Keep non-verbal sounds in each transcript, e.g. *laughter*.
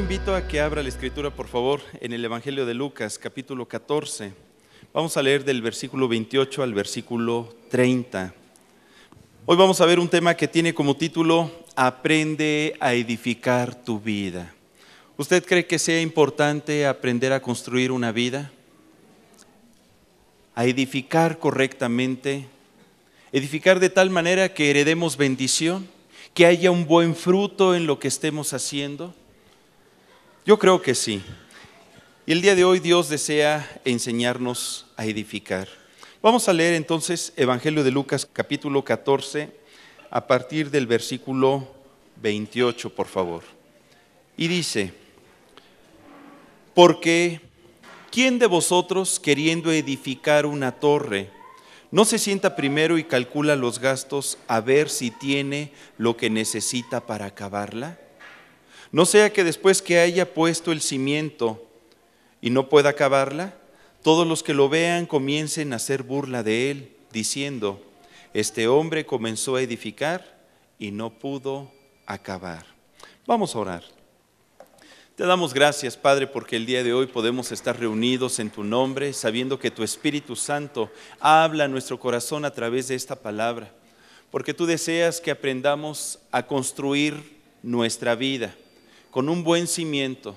invito a que abra la escritura, por favor, en el Evangelio de Lucas, capítulo 14. Vamos a leer del versículo 28 al versículo 30. Hoy vamos a ver un tema que tiene como título Aprende a edificar tu vida. ¿Usted cree que sea importante aprender a construir una vida? A edificar correctamente. Edificar de tal manera que heredemos bendición, que haya un buen fruto en lo que estemos haciendo yo creo que sí. Y el día de hoy Dios desea enseñarnos a edificar. Vamos a leer entonces Evangelio de Lucas capítulo 14 a partir del versículo 28, por favor. Y dice, porque ¿quién de vosotros queriendo edificar una torre no se sienta primero y calcula los gastos a ver si tiene lo que necesita para acabarla? No sea que después que haya puesto el cimiento y no pueda acabarla, todos los que lo vean comiencen a hacer burla de él, diciendo, este hombre comenzó a edificar y no pudo acabar. Vamos a orar. Te damos gracias, Padre, porque el día de hoy podemos estar reunidos en tu nombre, sabiendo que tu Espíritu Santo habla a nuestro corazón a través de esta palabra, porque tú deseas que aprendamos a construir nuestra vida con un buen cimiento.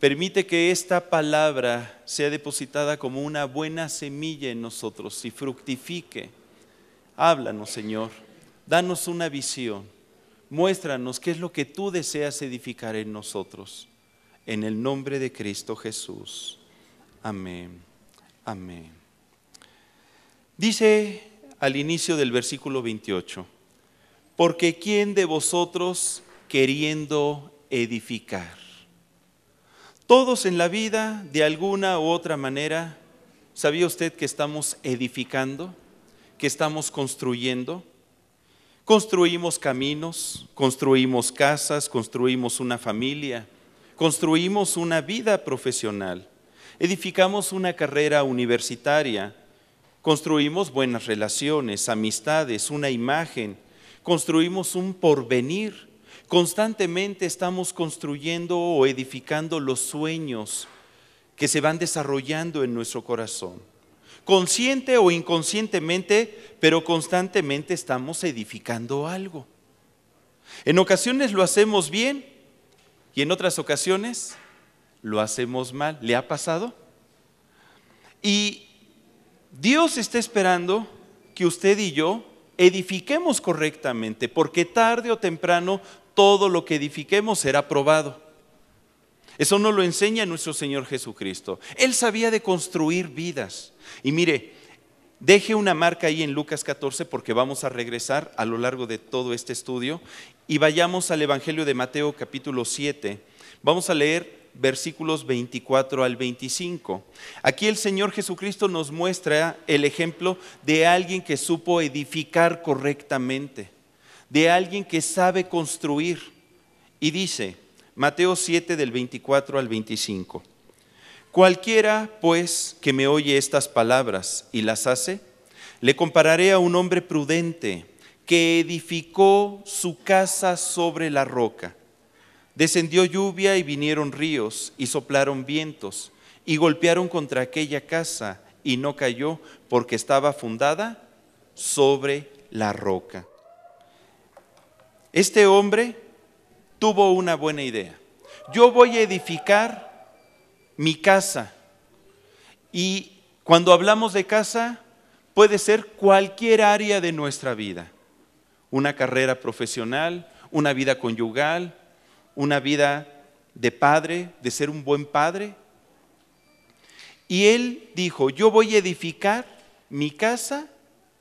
Permite que esta palabra sea depositada como una buena semilla en nosotros y fructifique. Háblanos, Señor. Danos una visión. Muéstranos qué es lo que tú deseas edificar en nosotros. En el nombre de Cristo Jesús. Amén. Amén. Dice al inicio del versículo 28, porque ¿quién de vosotros queriendo edificar. Todos en la vida, de alguna u otra manera, ¿sabía usted que estamos edificando? ¿Que estamos construyendo? Construimos caminos, construimos casas, construimos una familia, construimos una vida profesional, edificamos una carrera universitaria, construimos buenas relaciones, amistades, una imagen, construimos un porvenir Constantemente estamos construyendo o edificando los sueños que se van desarrollando en nuestro corazón. Consciente o inconscientemente, pero constantemente estamos edificando algo. En ocasiones lo hacemos bien y en otras ocasiones lo hacemos mal. ¿Le ha pasado? Y Dios está esperando que usted y yo edifiquemos correctamente, porque tarde o temprano todo lo que edifiquemos será probado. Eso no lo enseña nuestro Señor Jesucristo. Él sabía de construir vidas. Y mire, deje una marca ahí en Lucas 14 porque vamos a regresar a lo largo de todo este estudio y vayamos al Evangelio de Mateo capítulo 7. Vamos a leer versículos 24 al 25. Aquí el Señor Jesucristo nos muestra el ejemplo de alguien que supo edificar correctamente de alguien que sabe construir. Y dice, Mateo 7 del 24 al 25, cualquiera pues que me oye estas palabras y las hace, le compararé a un hombre prudente que edificó su casa sobre la roca. Descendió lluvia y vinieron ríos y soplaron vientos y golpearon contra aquella casa y no cayó porque estaba fundada sobre la roca. Este hombre tuvo una buena idea. Yo voy a edificar mi casa. Y cuando hablamos de casa, puede ser cualquier área de nuestra vida. Una carrera profesional, una vida conyugal, una vida de padre, de ser un buen padre. Y él dijo, yo voy a edificar mi casa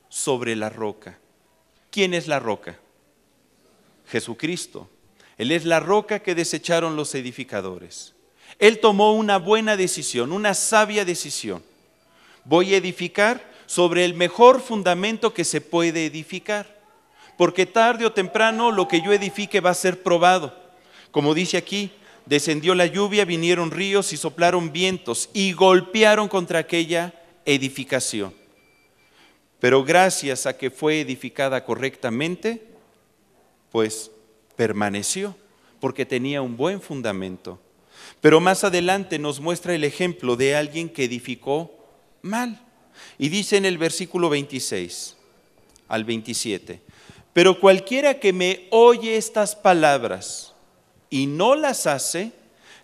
sobre la roca. ¿Quién es la roca? Jesucristo. Él es la roca que desecharon los edificadores. Él tomó una buena decisión, una sabia decisión. Voy a edificar sobre el mejor fundamento que se puede edificar, porque tarde o temprano lo que yo edifique va a ser probado. Como dice aquí, descendió la lluvia, vinieron ríos y soplaron vientos y golpearon contra aquella edificación. Pero gracias a que fue edificada correctamente, pues permaneció, porque tenía un buen fundamento. Pero más adelante nos muestra el ejemplo de alguien que edificó mal. Y dice en el versículo 26 al 27, pero cualquiera que me oye estas palabras y no las hace,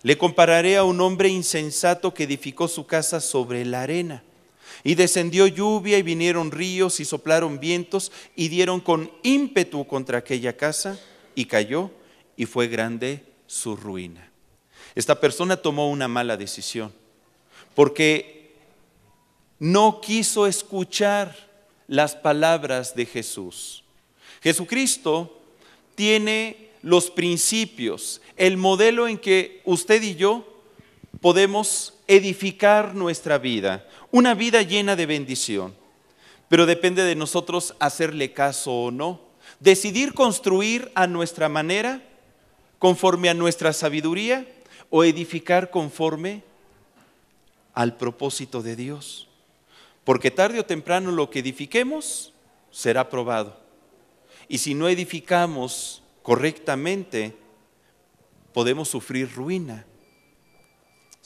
le compararé a un hombre insensato que edificó su casa sobre la arena. Y descendió lluvia y vinieron ríos y soplaron vientos y dieron con ímpetu contra aquella casa y cayó y fue grande su ruina. Esta persona tomó una mala decisión porque no quiso escuchar las palabras de Jesús. Jesucristo tiene los principios, el modelo en que usted y yo podemos edificar nuestra vida, una vida llena de bendición. Pero depende de nosotros hacerle caso o no, decidir construir a nuestra manera, conforme a nuestra sabiduría, o edificar conforme al propósito de Dios. Porque tarde o temprano lo que edifiquemos será probado. Y si no edificamos correctamente, podemos sufrir ruina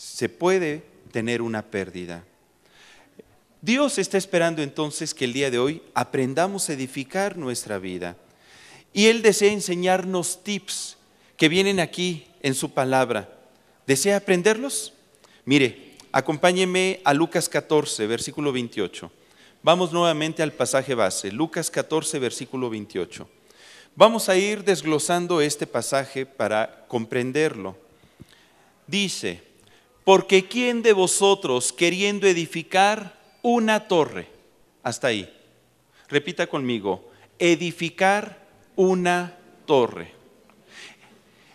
se puede tener una pérdida. Dios está esperando entonces que el día de hoy aprendamos a edificar nuestra vida. Y Él desea enseñarnos tips que vienen aquí en su palabra. ¿Desea aprenderlos? Mire, acompáñeme a Lucas 14, versículo 28. Vamos nuevamente al pasaje base, Lucas 14, versículo 28. Vamos a ir desglosando este pasaje para comprenderlo. Dice, porque ¿quién de vosotros queriendo edificar una torre? Hasta ahí. Repita conmigo, edificar una torre.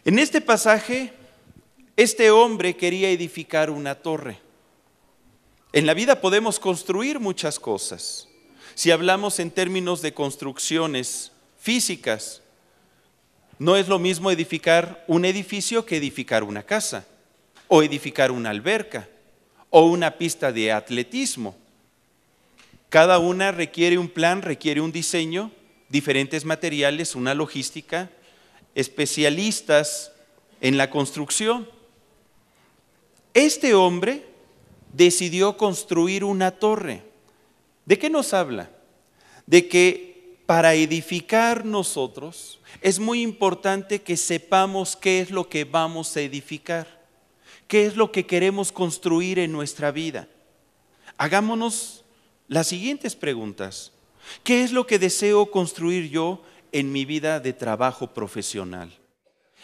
En este pasaje, este hombre quería edificar una torre. En la vida podemos construir muchas cosas. Si hablamos en términos de construcciones físicas, no es lo mismo edificar un edificio que edificar una casa o edificar una alberca o una pista de atletismo. Cada una requiere un plan, requiere un diseño, diferentes materiales, una logística, especialistas en la construcción. Este hombre decidió construir una torre. ¿De qué nos habla? De que para edificar nosotros es muy importante que sepamos qué es lo que vamos a edificar qué es lo que queremos construir en nuestra vida. Hagámonos las siguientes preguntas. ¿Qué es lo que deseo construir yo en mi vida de trabajo profesional?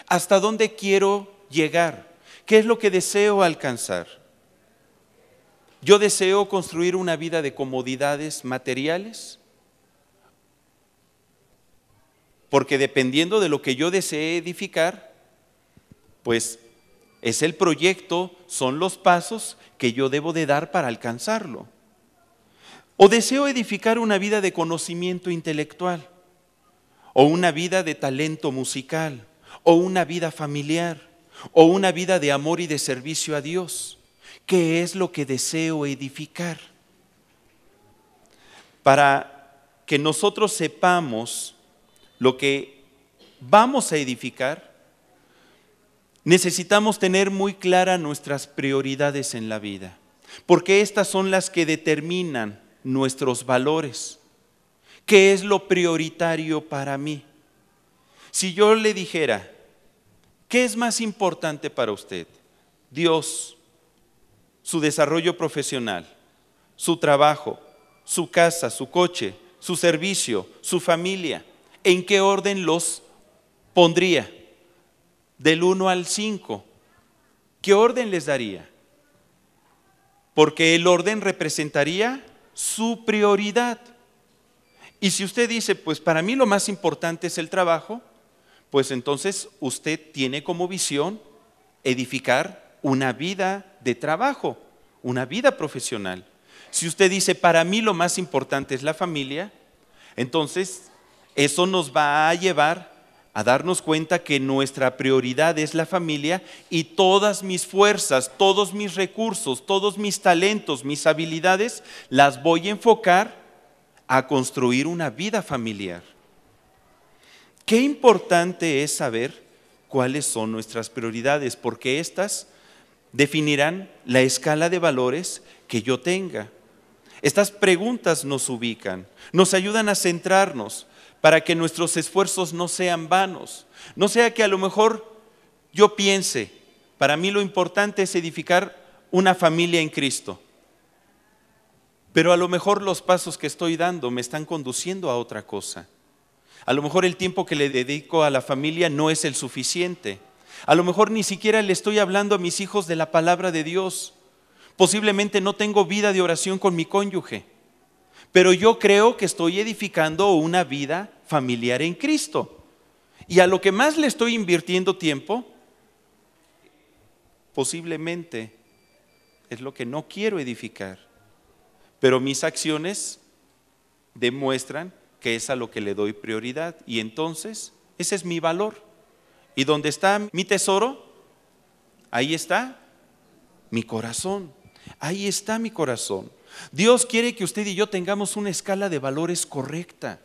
¿Hasta dónde quiero llegar? ¿Qué es lo que deseo alcanzar? ¿Yo deseo construir una vida de comodidades materiales? Porque dependiendo de lo que yo desee edificar, pues es el proyecto, son los pasos que yo debo de dar para alcanzarlo. O deseo edificar una vida de conocimiento intelectual, o una vida de talento musical, o una vida familiar, o una vida de amor y de servicio a Dios. ¿Qué es lo que deseo edificar? Para que nosotros sepamos lo que vamos a edificar, Necesitamos tener muy claras nuestras prioridades en la vida, porque estas son las que determinan nuestros valores. ¿Qué es lo prioritario para mí? Si yo le dijera, ¿qué es más importante para usted? Dios, su desarrollo profesional, su trabajo, su casa, su coche, su servicio, su familia. ¿En qué orden los pondría? del 1 al 5, ¿qué orden les daría? Porque el orden representaría su prioridad. Y si usted dice, pues para mí lo más importante es el trabajo, pues entonces usted tiene como visión edificar una vida de trabajo, una vida profesional. Si usted dice, para mí lo más importante es la familia, entonces eso nos va a llevar a darnos cuenta que nuestra prioridad es la familia y todas mis fuerzas, todos mis recursos, todos mis talentos, mis habilidades, las voy a enfocar a construir una vida familiar. Qué importante es saber cuáles son nuestras prioridades, porque estas definirán la escala de valores que yo tenga. Estas preguntas nos ubican, nos ayudan a centrarnos, para que nuestros esfuerzos no sean vanos. No sea que a lo mejor yo piense, para mí lo importante es edificar una familia en Cristo, pero a lo mejor los pasos que estoy dando me están conduciendo a otra cosa. A lo mejor el tiempo que le dedico a la familia no es el suficiente. A lo mejor ni siquiera le estoy hablando a mis hijos de la palabra de Dios. Posiblemente no tengo vida de oración con mi cónyuge pero yo creo que estoy edificando una vida familiar en Cristo. Y a lo que más le estoy invirtiendo tiempo, posiblemente es lo que no quiero edificar. Pero mis acciones demuestran que es a lo que le doy prioridad. Y entonces, ese es mi valor. Y donde está mi tesoro, ahí está mi corazón. Ahí está mi corazón. Dios quiere que usted y yo tengamos una escala de valores correcta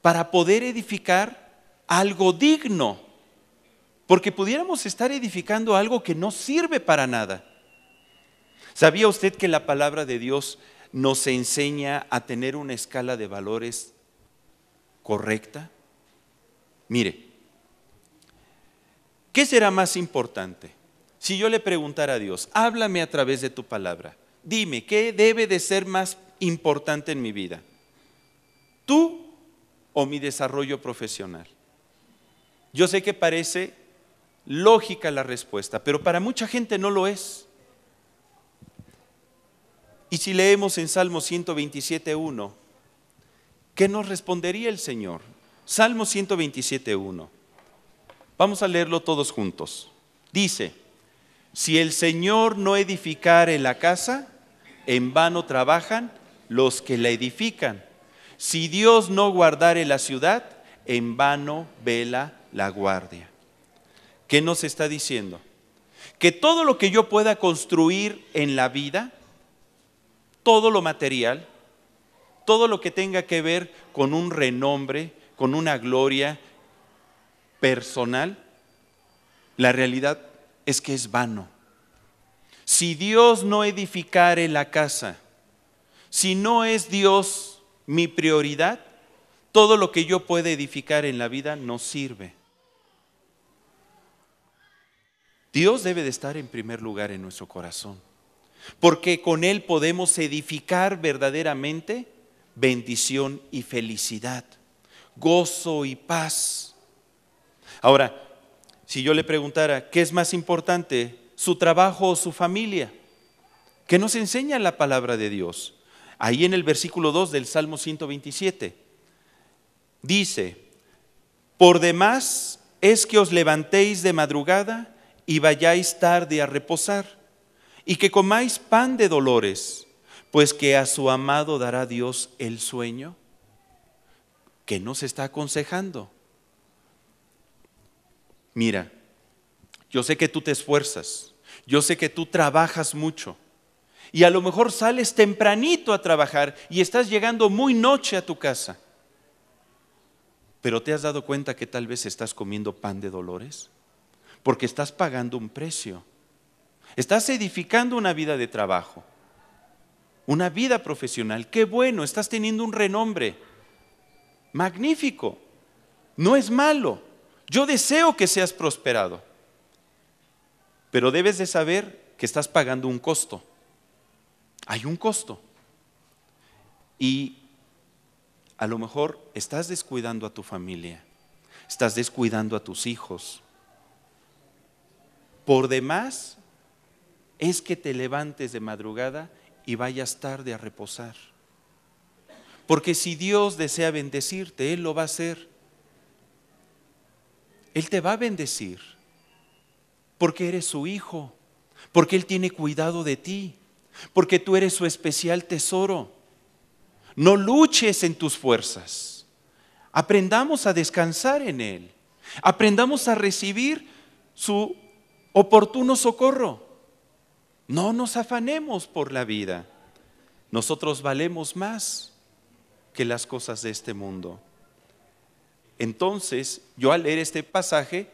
para poder edificar algo digno. Porque pudiéramos estar edificando algo que no sirve para nada. ¿Sabía usted que la palabra de Dios nos enseña a tener una escala de valores correcta? Mire, ¿qué será más importante? Si yo le preguntara a Dios, háblame a través de tu palabra, dime, ¿qué debe de ser más importante en mi vida? ¿Tú o mi desarrollo profesional? Yo sé que parece lógica la respuesta, pero para mucha gente no lo es. Y si leemos en Salmo 127.1, ¿qué nos respondería el Señor? Salmo 127.1. Vamos a leerlo todos juntos. Dice, si el Señor no edificare la casa, en vano trabajan los que la edifican. Si Dios no guardare la ciudad, en vano vela la guardia. ¿Qué nos está diciendo? Que todo lo que yo pueda construir en la vida, todo lo material, todo lo que tenga que ver con un renombre, con una gloria personal, la realidad es que es vano. Si Dios no edificare la casa, si no es Dios mi prioridad, todo lo que yo pueda edificar en la vida no sirve. Dios debe de estar en primer lugar en nuestro corazón, porque con Él podemos edificar verdaderamente bendición y felicidad, gozo y paz. Ahora, si yo le preguntara, ¿qué es más importante, su trabajo o su familia? ¿Qué nos enseña la palabra de Dios? Ahí en el versículo 2 del Salmo 127 dice, por demás es que os levantéis de madrugada y vayáis tarde a reposar, y que comáis pan de dolores, pues que a su amado dará Dios el sueño. que nos está aconsejando? mira, yo sé que tú te esfuerzas, yo sé que tú trabajas mucho y a lo mejor sales tempranito a trabajar y estás llegando muy noche a tu casa, pero te has dado cuenta que tal vez estás comiendo pan de dolores porque estás pagando un precio, estás edificando una vida de trabajo, una vida profesional, qué bueno, estás teniendo un renombre, magnífico, no es malo yo deseo que seas prosperado, pero debes de saber que estás pagando un costo. Hay un costo. Y a lo mejor estás descuidando a tu familia, estás descuidando a tus hijos. Por demás, es que te levantes de madrugada y vayas tarde a reposar. Porque si Dios desea bendecirte, Él lo va a hacer. Él te va a bendecir, porque eres su hijo, porque Él tiene cuidado de ti, porque tú eres su especial tesoro. No luches en tus fuerzas. Aprendamos a descansar en Él. Aprendamos a recibir su oportuno socorro. No nos afanemos por la vida. Nosotros valemos más que las cosas de este mundo. Entonces, yo al leer este pasaje,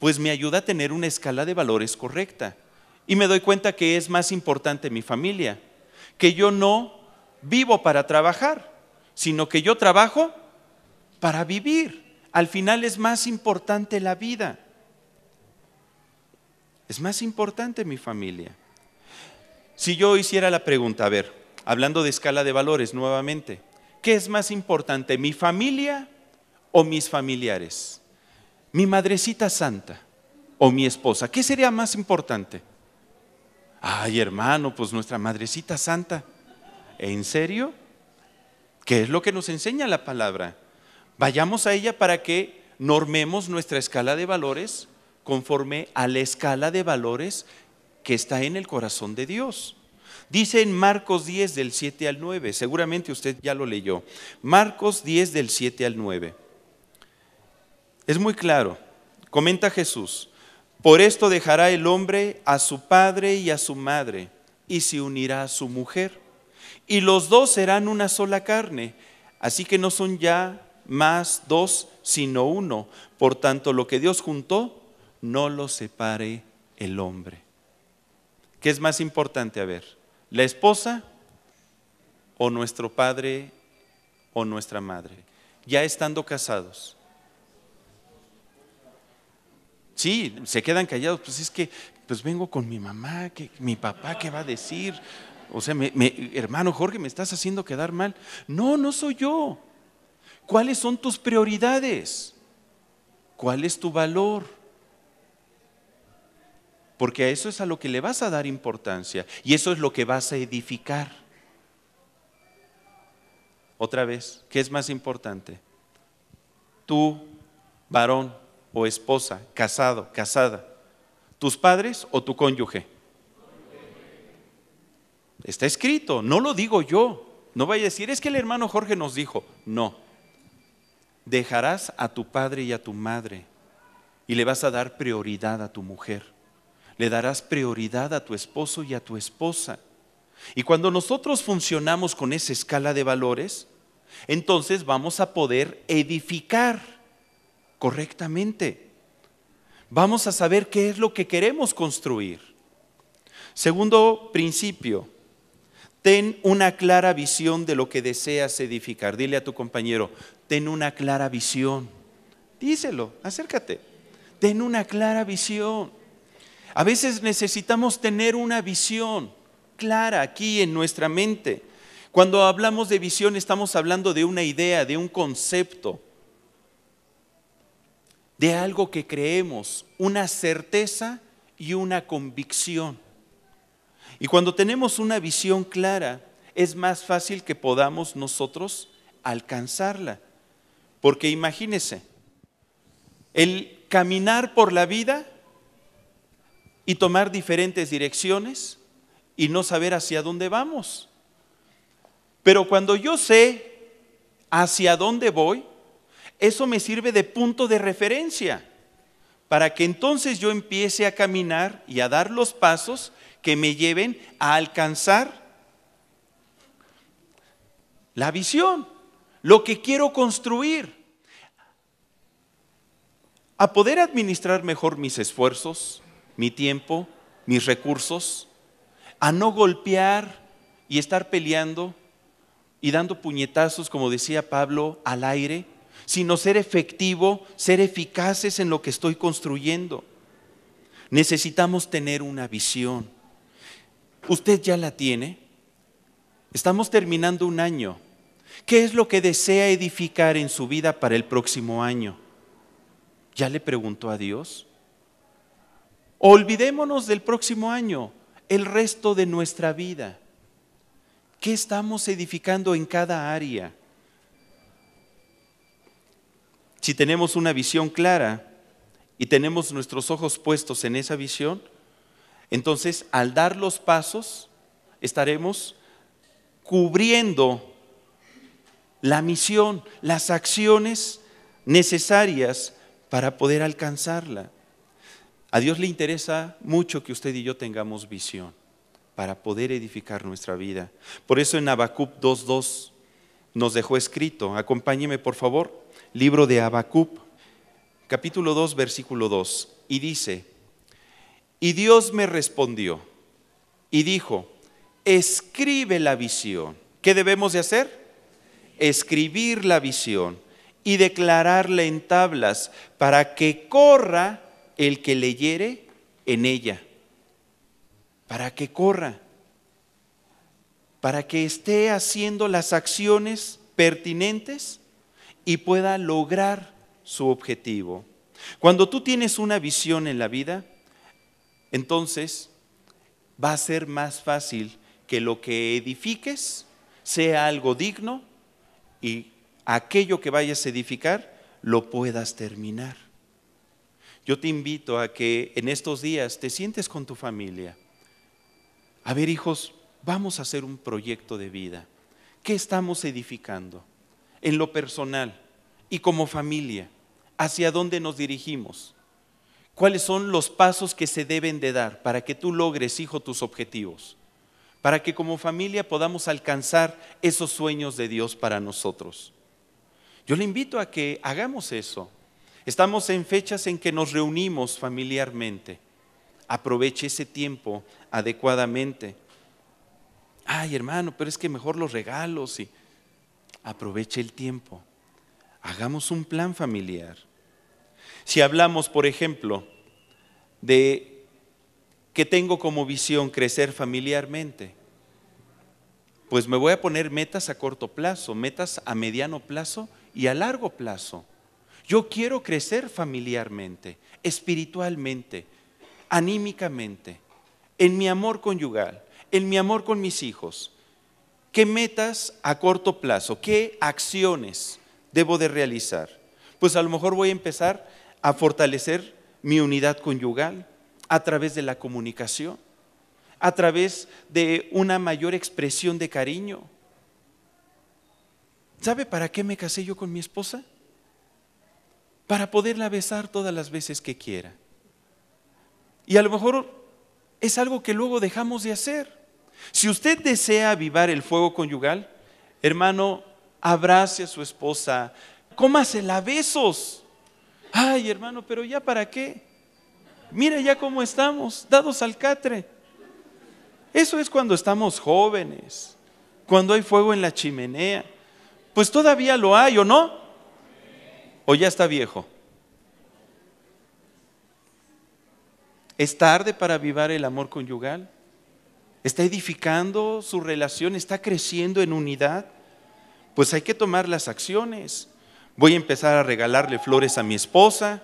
pues me ayuda a tener una escala de valores correcta. Y me doy cuenta que es más importante mi familia, que yo no vivo para trabajar, sino que yo trabajo para vivir. Al final es más importante la vida. Es más importante mi familia. Si yo hiciera la pregunta, a ver, hablando de escala de valores nuevamente, ¿qué es más importante, mi familia o mis familiares? ¿Mi madrecita santa o mi esposa? ¿Qué sería más importante? Ay, hermano, pues nuestra madrecita santa. ¿En serio? ¿Qué es lo que nos enseña la palabra? Vayamos a ella para que normemos nuestra escala de valores conforme a la escala de valores que está en el corazón de Dios. Dice en Marcos 10 del 7 al 9, seguramente usted ya lo leyó, Marcos 10 del 7 al 9. Es muy claro. Comenta Jesús, por esto dejará el hombre a su padre y a su madre y se unirá a su mujer. Y los dos serán una sola carne. Así que no son ya más dos, sino uno. Por tanto, lo que Dios juntó, no lo separe el hombre. ¿Qué es más importante? A ver, ¿la esposa o nuestro padre o nuestra madre? Ya estando casados, Sí, se quedan callados, pues es que pues vengo con mi mamá, que mi papá, ¿qué va a decir? O sea, hermano Jorge, me estás haciendo quedar mal. No, no soy yo. ¿Cuáles son tus prioridades? ¿Cuál es tu valor? Porque a eso es a lo que le vas a dar importancia y eso es lo que vas a edificar. Otra vez, ¿qué es más importante? Tú, varón, o esposa, casado, casada, tus padres o tu cónyuge. Está escrito, no lo digo yo. No vaya a decir, es que el hermano Jorge nos dijo, no. Dejarás a tu padre y a tu madre y le vas a dar prioridad a tu mujer. Le darás prioridad a tu esposo y a tu esposa. Y cuando nosotros funcionamos con esa escala de valores, entonces vamos a poder edificar correctamente. Vamos a saber qué es lo que queremos construir. Segundo principio, ten una clara visión de lo que deseas edificar. Dile a tu compañero, ten una clara visión. Díselo, acércate. Ten una clara visión. A veces necesitamos tener una visión clara aquí en nuestra mente. Cuando hablamos de visión estamos hablando de una idea, de un concepto de algo que creemos, una certeza y una convicción. Y cuando tenemos una visión clara, es más fácil que podamos nosotros alcanzarla. Porque imagínese el caminar por la vida y tomar diferentes direcciones y no saber hacia dónde vamos. Pero cuando yo sé hacia dónde voy, eso me sirve de punto de referencia para que entonces yo empiece a caminar y a dar los pasos que me lleven a alcanzar la visión, lo que quiero construir, a poder administrar mejor mis esfuerzos, mi tiempo, mis recursos, a no golpear y estar peleando y dando puñetazos, como decía Pablo, al aire sino ser efectivo, ser eficaces en lo que estoy construyendo. Necesitamos tener una visión. ¿Usted ya la tiene? Estamos terminando un año. ¿Qué es lo que desea edificar en su vida para el próximo año? ¿Ya le preguntó a Dios? Olvidémonos del próximo año, el resto de nuestra vida. ¿Qué estamos edificando en cada área? Si tenemos una visión clara y tenemos nuestros ojos puestos en esa visión, entonces al dar los pasos estaremos cubriendo la misión, las acciones necesarias para poder alcanzarla. A Dios le interesa mucho que usted y yo tengamos visión para poder edificar nuestra vida. Por eso en Habacuc 2.2 nos dejó escrito, acompáñeme por favor, libro de Habacuc, capítulo 2, versículo 2, y dice, y Dios me respondió y dijo, escribe la visión. ¿Qué debemos de hacer? Escribir la visión y declararla en tablas para que corra el que leyere en ella. Para que corra. Para que esté haciendo las acciones pertinentes y pueda lograr su objetivo. Cuando tú tienes una visión en la vida, entonces va a ser más fácil que lo que edifiques sea algo digno y aquello que vayas a edificar lo puedas terminar. Yo te invito a que en estos días te sientes con tu familia. A ver, hijos, vamos a hacer un proyecto de vida. ¿Qué estamos edificando? en lo personal y como familia, hacia dónde nos dirigimos, cuáles son los pasos que se deben de dar para que tú logres, hijo, tus objetivos, para que como familia podamos alcanzar esos sueños de Dios para nosotros. Yo le invito a que hagamos eso. Estamos en fechas en que nos reunimos familiarmente. Aproveche ese tiempo adecuadamente. Ay, hermano, pero es que mejor los regalos y aproveche el tiempo. Hagamos un plan familiar. Si hablamos, por ejemplo, de que tengo como visión crecer familiarmente, pues me voy a poner metas a corto plazo, metas a mediano plazo y a largo plazo. Yo quiero crecer familiarmente, espiritualmente, anímicamente, en mi amor conyugal, en mi amor con mis hijos. ¿Qué metas a corto plazo? ¿Qué acciones debo de realizar? Pues a lo mejor voy a empezar a fortalecer mi unidad conyugal a través de la comunicación, a través de una mayor expresión de cariño. ¿Sabe para qué me casé yo con mi esposa? Para poderla besar todas las veces que quiera. Y a lo mejor es algo que luego dejamos de hacer. Si usted desea avivar el fuego conyugal, hermano, abrace a su esposa, la besos. Ay, hermano, pero ya para qué. Mira ya cómo estamos, dados al catre. Eso es cuando estamos jóvenes, cuando hay fuego en la chimenea. Pues todavía lo hay, ¿o no? ¿O ya está viejo? ¿Es tarde para avivar el amor conyugal? está edificando su relación, está creciendo en unidad, pues hay que tomar las acciones. Voy a empezar a regalarle flores a mi esposa,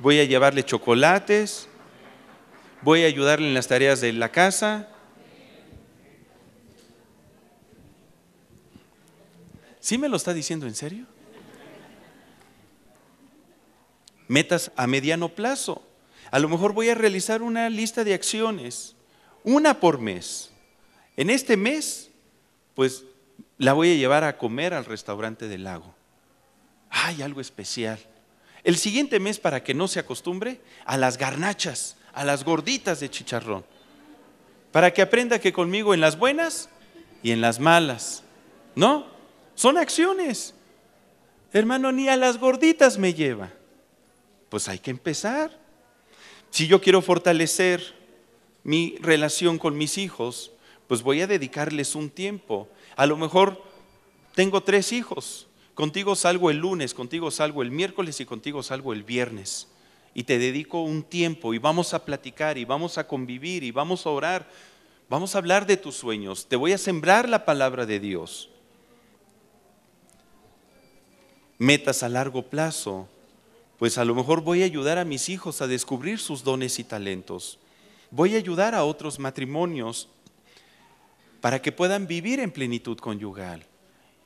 voy a llevarle chocolates, voy a ayudarle en las tareas de la casa. ¿Sí me lo está diciendo en serio? Metas a mediano plazo. A lo mejor voy a realizar una lista de acciones una por mes. En este mes, pues la voy a llevar a comer al restaurante del lago. Hay algo especial. El siguiente mes, para que no se acostumbre, a las garnachas, a las gorditas de chicharrón. Para que aprenda que conmigo en las buenas y en las malas. ¿No? Son acciones. Hermano, ni a las gorditas me lleva. Pues hay que empezar. Si yo quiero fortalecer mi relación con mis hijos, pues voy a dedicarles un tiempo. A lo mejor tengo tres hijos. Contigo salgo el lunes, contigo salgo el miércoles y contigo salgo el viernes. Y te dedico un tiempo y vamos a platicar y vamos a convivir y vamos a orar. Vamos a hablar de tus sueños. Te voy a sembrar la palabra de Dios. Metas a largo plazo. Pues a lo mejor voy a ayudar a mis hijos a descubrir sus dones y talentos voy a ayudar a otros matrimonios para que puedan vivir en plenitud conyugal.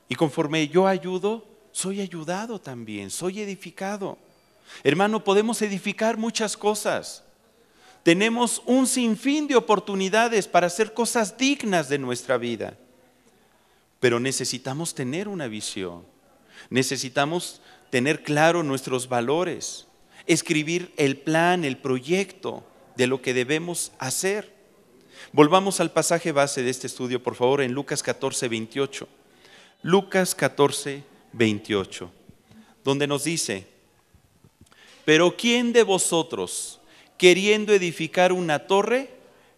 Y conforme yo ayudo, soy ayudado también, soy edificado. Hermano, podemos edificar muchas cosas. Tenemos un sinfín de oportunidades para hacer cosas dignas de nuestra vida. Pero necesitamos tener una visión. Necesitamos tener claro nuestros valores, escribir el plan, el proyecto, de lo que debemos hacer. Volvamos al pasaje base de este estudio, por favor, en Lucas 14, 28. Lucas 14, 28, donde nos dice, pero ¿quién de vosotros, queriendo edificar una torre,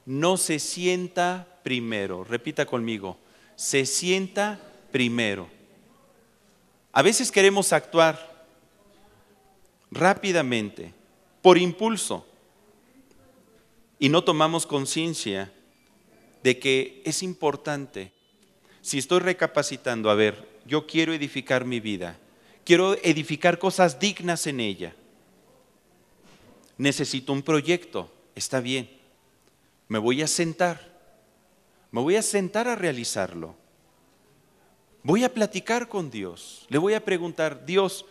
no se sienta primero? Repita conmigo, se sienta primero. A veces queremos actuar rápidamente, por impulso, y no tomamos conciencia de que es importante. Si estoy recapacitando, a ver, yo quiero edificar mi vida, quiero edificar cosas dignas en ella. Necesito un proyecto, está bien. Me voy a sentar, me voy a sentar a realizarlo. Voy a platicar con Dios, le voy a preguntar, Dios,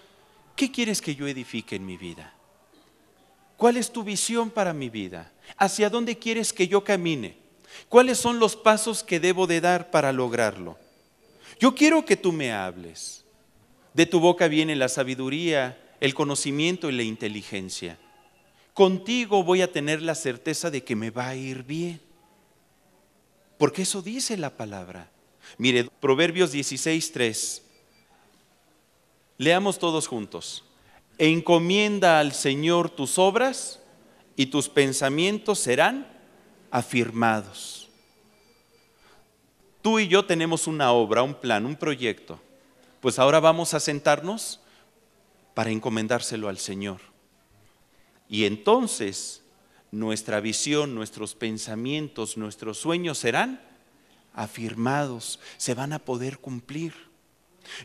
¿qué quieres que yo edifique en mi vida? ¿Cuál es tu visión para mi vida? ¿Hacia dónde quieres que yo camine? ¿Cuáles son los pasos que debo de dar para lograrlo? Yo quiero que tú me hables. De tu boca viene la sabiduría, el conocimiento y la inteligencia. Contigo voy a tener la certeza de que me va a ir bien. Porque eso dice la palabra. Mire, Proverbios 16, 3. Leamos todos juntos. Encomienda al Señor tus obras y tus pensamientos serán afirmados. Tú y yo tenemos una obra, un plan, un proyecto. Pues ahora vamos a sentarnos para encomendárselo al Señor. Y entonces nuestra visión, nuestros pensamientos, nuestros sueños serán afirmados, se van a poder cumplir.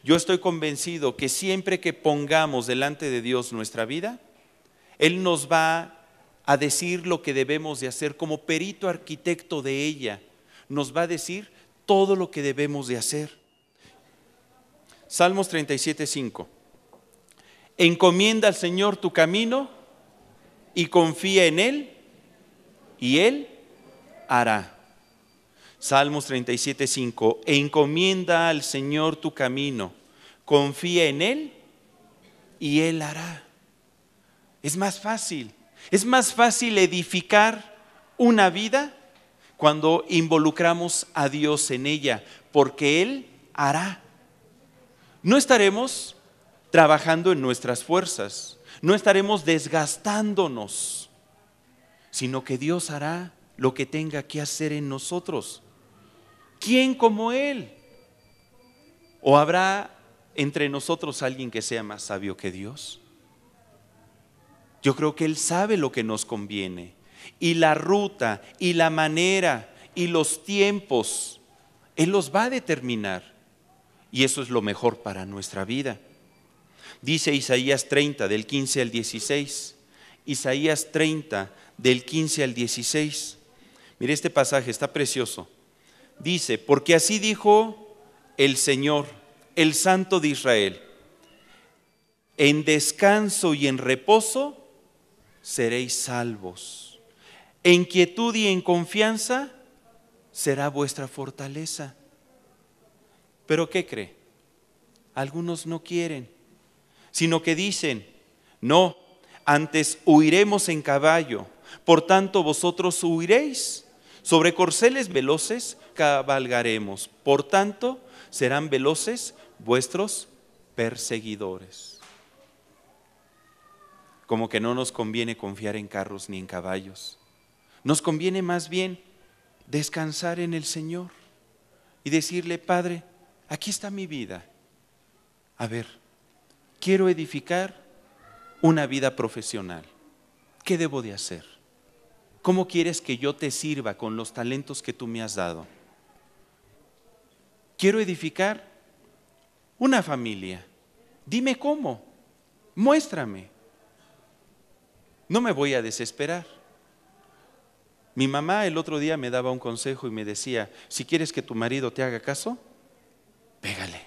Yo estoy convencido que siempre que pongamos delante de Dios nuestra vida, Él nos va a decir lo que debemos de hacer, como perito arquitecto de ella, nos va a decir todo lo que debemos de hacer. Salmos 37.5 Encomienda al Señor tu camino y confía en Él y Él hará. Salmos 37.5 Encomienda al Señor tu camino, confía en Él y Él hará. Es más fácil es más fácil edificar una vida cuando involucramos a Dios en ella, porque Él hará. No estaremos trabajando en nuestras fuerzas, no estaremos desgastándonos, sino que Dios hará lo que tenga que hacer en nosotros. ¿Quién como Él? ¿O habrá entre nosotros alguien que sea más sabio que Dios? Yo creo que Él sabe lo que nos conviene. Y la ruta, y la manera, y los tiempos, Él los va a determinar. Y eso es lo mejor para nuestra vida. Dice Isaías 30, del 15 al 16. Isaías 30, del 15 al 16. Mire este pasaje, está precioso. Dice, porque así dijo el Señor, el Santo de Israel, en descanso y en reposo seréis salvos. En quietud y en confianza será vuestra fortaleza. Pero ¿qué cree? Algunos no quieren, sino que dicen, no, antes huiremos en caballo, por tanto vosotros huiréis. Sobre corceles veloces cabalgaremos, por tanto serán veloces vuestros perseguidores como que no nos conviene confiar en carros ni en caballos. Nos conviene más bien descansar en el Señor y decirle, Padre, aquí está mi vida. A ver, quiero edificar una vida profesional. ¿Qué debo de hacer? ¿Cómo quieres que yo te sirva con los talentos que tú me has dado? Quiero edificar una familia. Dime cómo. Muéstrame. No me voy a desesperar. Mi mamá el otro día me daba un consejo y me decía, si quieres que tu marido te haga caso, pégale.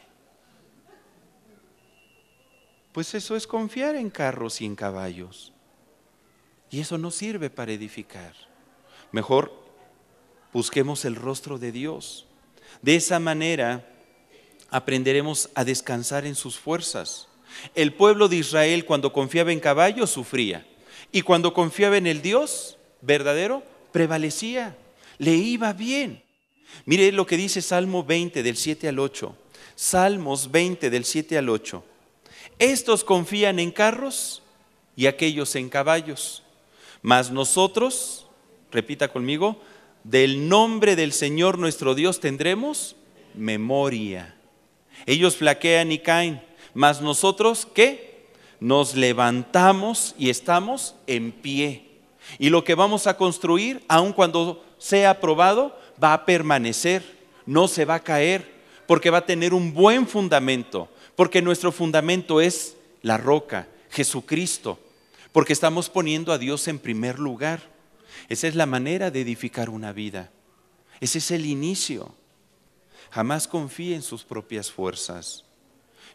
Pues eso es confiar en carros y en caballos. Y eso no sirve para edificar. Mejor busquemos el rostro de Dios. De esa manera aprenderemos a descansar en sus fuerzas. El pueblo de Israel cuando confiaba en caballos sufría y cuando confiaba en el Dios verdadero, prevalecía, le iba bien. Mire lo que dice Salmo 20 del 7 al 8. Salmos 20 del 7 al 8. Estos confían en carros y aquellos en caballos. Mas nosotros, repita conmigo, del nombre del Señor nuestro Dios tendremos memoria. Ellos flaquean y caen, mas nosotros, ¿qué? nos levantamos y estamos en pie. Y lo que vamos a construir, aun cuando sea aprobado, va a permanecer, no se va a caer, porque va a tener un buen fundamento, porque nuestro fundamento es la roca, Jesucristo, porque estamos poniendo a Dios en primer lugar. Esa es la manera de edificar una vida. Ese es el inicio. Jamás confíe en sus propias fuerzas.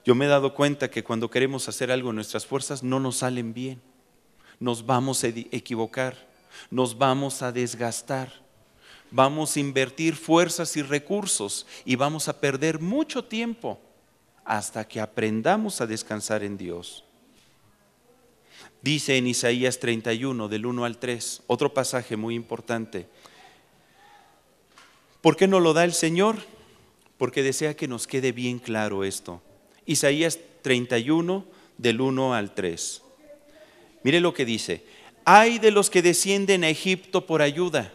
Yo me he dado cuenta que cuando queremos hacer algo en nuestras fuerzas no nos salen bien. Nos vamos a equivocar, nos vamos a desgastar, vamos a invertir fuerzas y recursos y vamos a perder mucho tiempo hasta que aprendamos a descansar en Dios. Dice en Isaías 31, del 1 al 3, otro pasaje muy importante. ¿Por qué no lo da el Señor? Porque desea que nos quede bien claro esto. Isaías 31 del 1 al 3. Mire lo que dice. Hay de los que descienden a Egipto por ayuda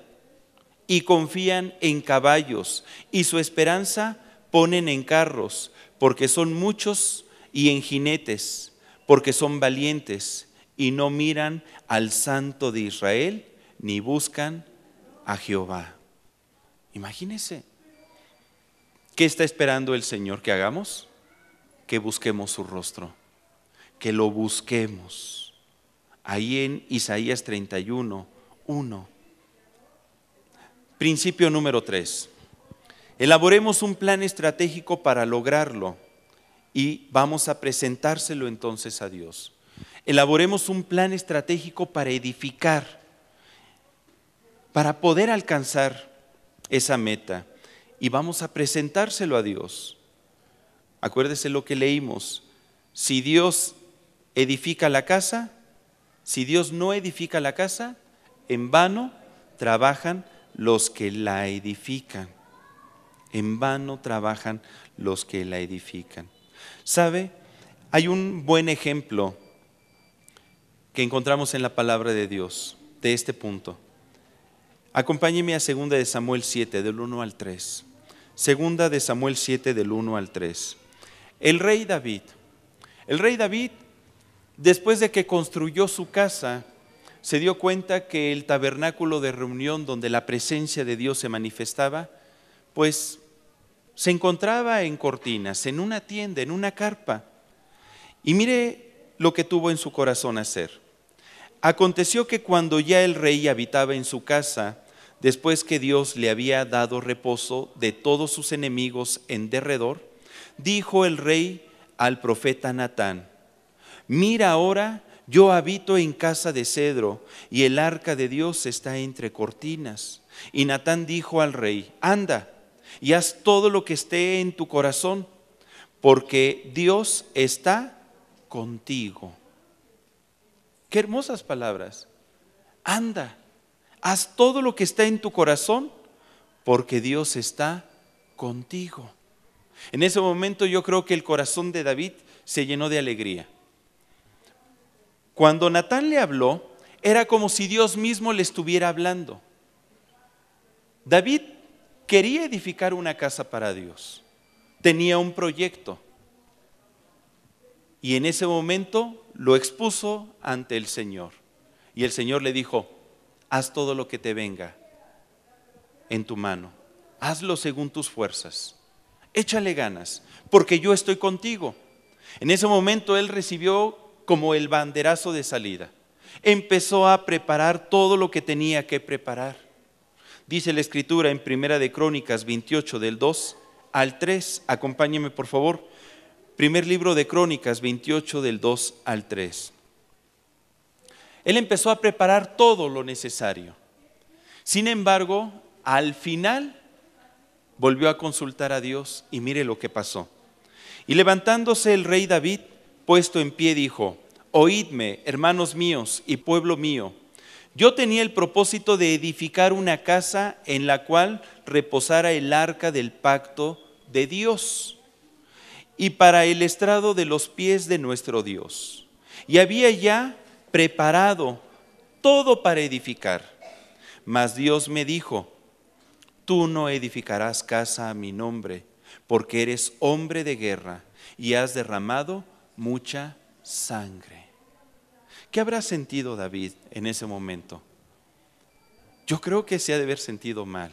y confían en caballos y su esperanza ponen en carros, porque son muchos y en jinetes, porque son valientes y no miran al santo de Israel ni buscan a Jehová. imagínese ¿qué está esperando el Señor que hagamos? que busquemos su rostro, que lo busquemos. Ahí en Isaías 31, 1. Principio número 3. Elaboremos un plan estratégico para lograrlo y vamos a presentárselo entonces a Dios. Elaboremos un plan estratégico para edificar, para poder alcanzar esa meta y vamos a presentárselo a Dios. Acuérdese lo que leímos. Si Dios edifica la casa, si Dios no edifica la casa, en vano trabajan los que la edifican. En vano trabajan los que la edifican. ¿Sabe? Hay un buen ejemplo que encontramos en la palabra de Dios de este punto. Acompáñeme a 2 de Samuel 7 del 1 al 3. 2 de Samuel 7 del 1 al 3. El rey David. El rey David, después de que construyó su casa, se dio cuenta que el tabernáculo de reunión donde la presencia de Dios se manifestaba, pues se encontraba en cortinas, en una tienda, en una carpa. Y mire lo que tuvo en su corazón hacer. Aconteció que cuando ya el rey habitaba en su casa, después que Dios le había dado reposo de todos sus enemigos en derredor, dijo el rey al profeta Natán, mira ahora, yo habito en casa de cedro y el arca de Dios está entre cortinas. Y Natán dijo al rey, anda y haz todo lo que esté en tu corazón, porque Dios está contigo. Qué hermosas palabras. Anda, haz todo lo que está en tu corazón, porque Dios está contigo. En ese momento yo creo que el corazón de David se llenó de alegría. Cuando Natán le habló, era como si Dios mismo le estuviera hablando. David quería edificar una casa para Dios. Tenía un proyecto. Y en ese momento lo expuso ante el Señor. Y el Señor le dijo, haz todo lo que te venga en tu mano. Hazlo según tus fuerzas échale ganas, porque yo estoy contigo. En ese momento él recibió como el banderazo de salida. Empezó a preparar todo lo que tenía que preparar. Dice la escritura en Primera de Crónicas 28 del 2 al 3, acompáñeme por favor. Primer libro de Crónicas 28 del 2 al 3. Él empezó a preparar todo lo necesario. Sin embargo, al final volvió a consultar a Dios y mire lo que pasó. Y levantándose el rey David, puesto en pie, dijo, Oídme, hermanos míos y pueblo mío, yo tenía el propósito de edificar una casa en la cual reposara el arca del pacto de Dios y para el estrado de los pies de nuestro Dios. Y había ya preparado todo para edificar. Mas Dios me dijo, Tú no edificarás casa a mi nombre, porque eres hombre de guerra y has derramado mucha sangre. ¿Qué habrá sentido David en ese momento? Yo creo que se ha de haber sentido mal.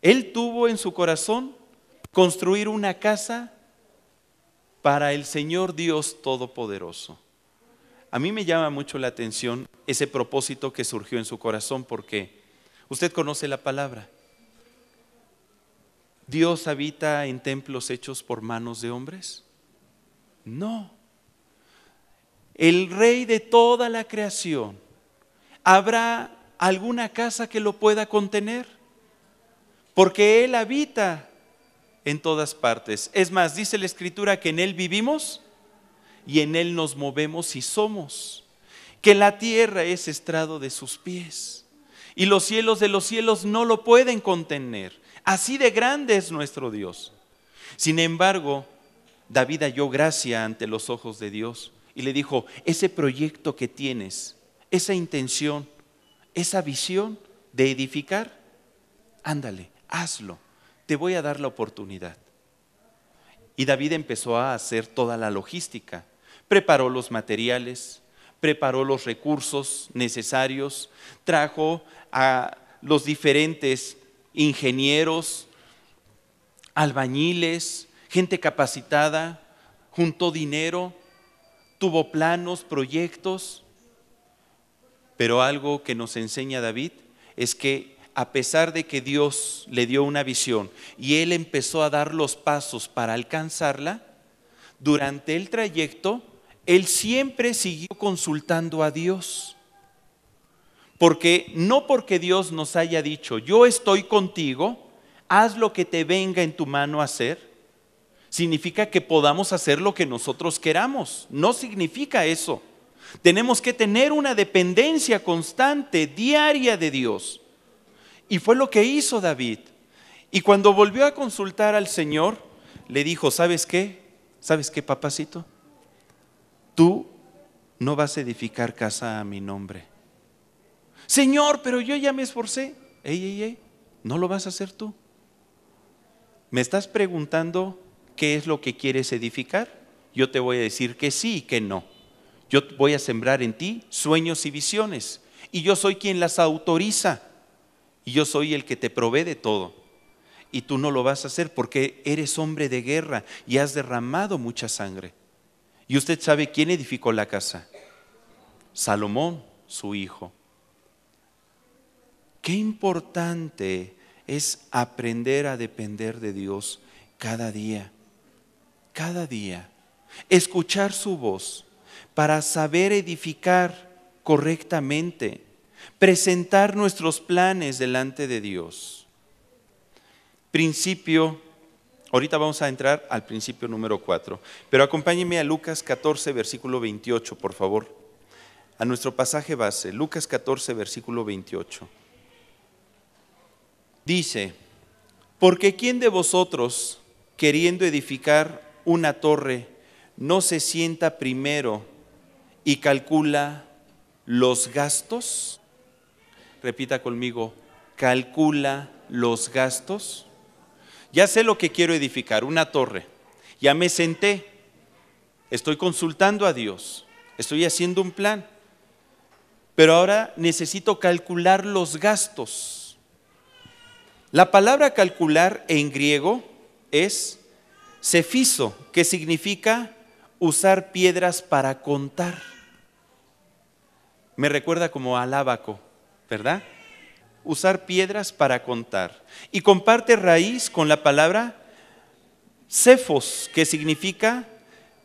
Él tuvo en su corazón construir una casa para el Señor Dios Todopoderoso. A mí me llama mucho la atención ese propósito que surgió en su corazón porque Usted conoce la palabra. ¿Dios habita en templos hechos por manos de hombres? No. El rey de toda la creación, ¿habrá alguna casa que lo pueda contener? Porque Él habita en todas partes. Es más, dice la Escritura que en Él vivimos y en Él nos movemos y somos, que la tierra es estrado de sus pies y los cielos de los cielos no lo pueden contener. Así de grande es nuestro Dios. Sin embargo, David halló gracia ante los ojos de Dios y le dijo, ese proyecto que tienes, esa intención, esa visión de edificar, ándale, hazlo, te voy a dar la oportunidad. Y David empezó a hacer toda la logística, preparó los materiales, preparó los recursos necesarios, trajo a los diferentes ingenieros, albañiles, gente capacitada, juntó dinero, tuvo planos, proyectos. Pero algo que nos enseña David es que a pesar de que Dios le dio una visión y él empezó a dar los pasos para alcanzarla, durante el trayecto, él siempre siguió consultando a Dios. Porque no porque Dios nos haya dicho, yo estoy contigo, haz lo que te venga en tu mano hacer, significa que podamos hacer lo que nosotros queramos. No significa eso. Tenemos que tener una dependencia constante, diaria de Dios. Y fue lo que hizo David. Y cuando volvió a consultar al Señor, le dijo, ¿sabes qué? ¿Sabes qué, papacito? Tú no vas a edificar casa a mi nombre Señor, pero yo ya me esforcé. Ey, ey, ey, no lo vas a hacer tú. ¿Me estás preguntando qué es lo que quieres edificar? Yo te voy a decir que sí y que no. Yo voy a sembrar en ti sueños y visiones. Y yo soy quien las autoriza. Y yo soy el que te provee de todo. Y tú no lo vas a hacer porque eres hombre de guerra y has derramado mucha sangre. Y usted sabe quién edificó la casa. Salomón, su hijo. Qué importante es aprender a depender de Dios cada día, cada día. Escuchar su voz para saber edificar correctamente, presentar nuestros planes delante de Dios. Principio, ahorita vamos a entrar al principio número 4, pero acompáñenme a Lucas 14, versículo 28, por favor, a nuestro pasaje base, Lucas 14, versículo 28 dice, porque ¿quién de vosotros, queriendo edificar una torre, no se sienta primero y calcula los gastos? Repita conmigo, calcula los gastos. Ya sé lo que quiero edificar, una torre. Ya me senté, estoy consultando a Dios, estoy haciendo un plan, pero ahora necesito calcular los gastos. La palabra calcular en griego es cefiso, que significa usar piedras para contar. Me recuerda como alábaco, ¿verdad? Usar piedras para contar. Y comparte raíz con la palabra cefos, que significa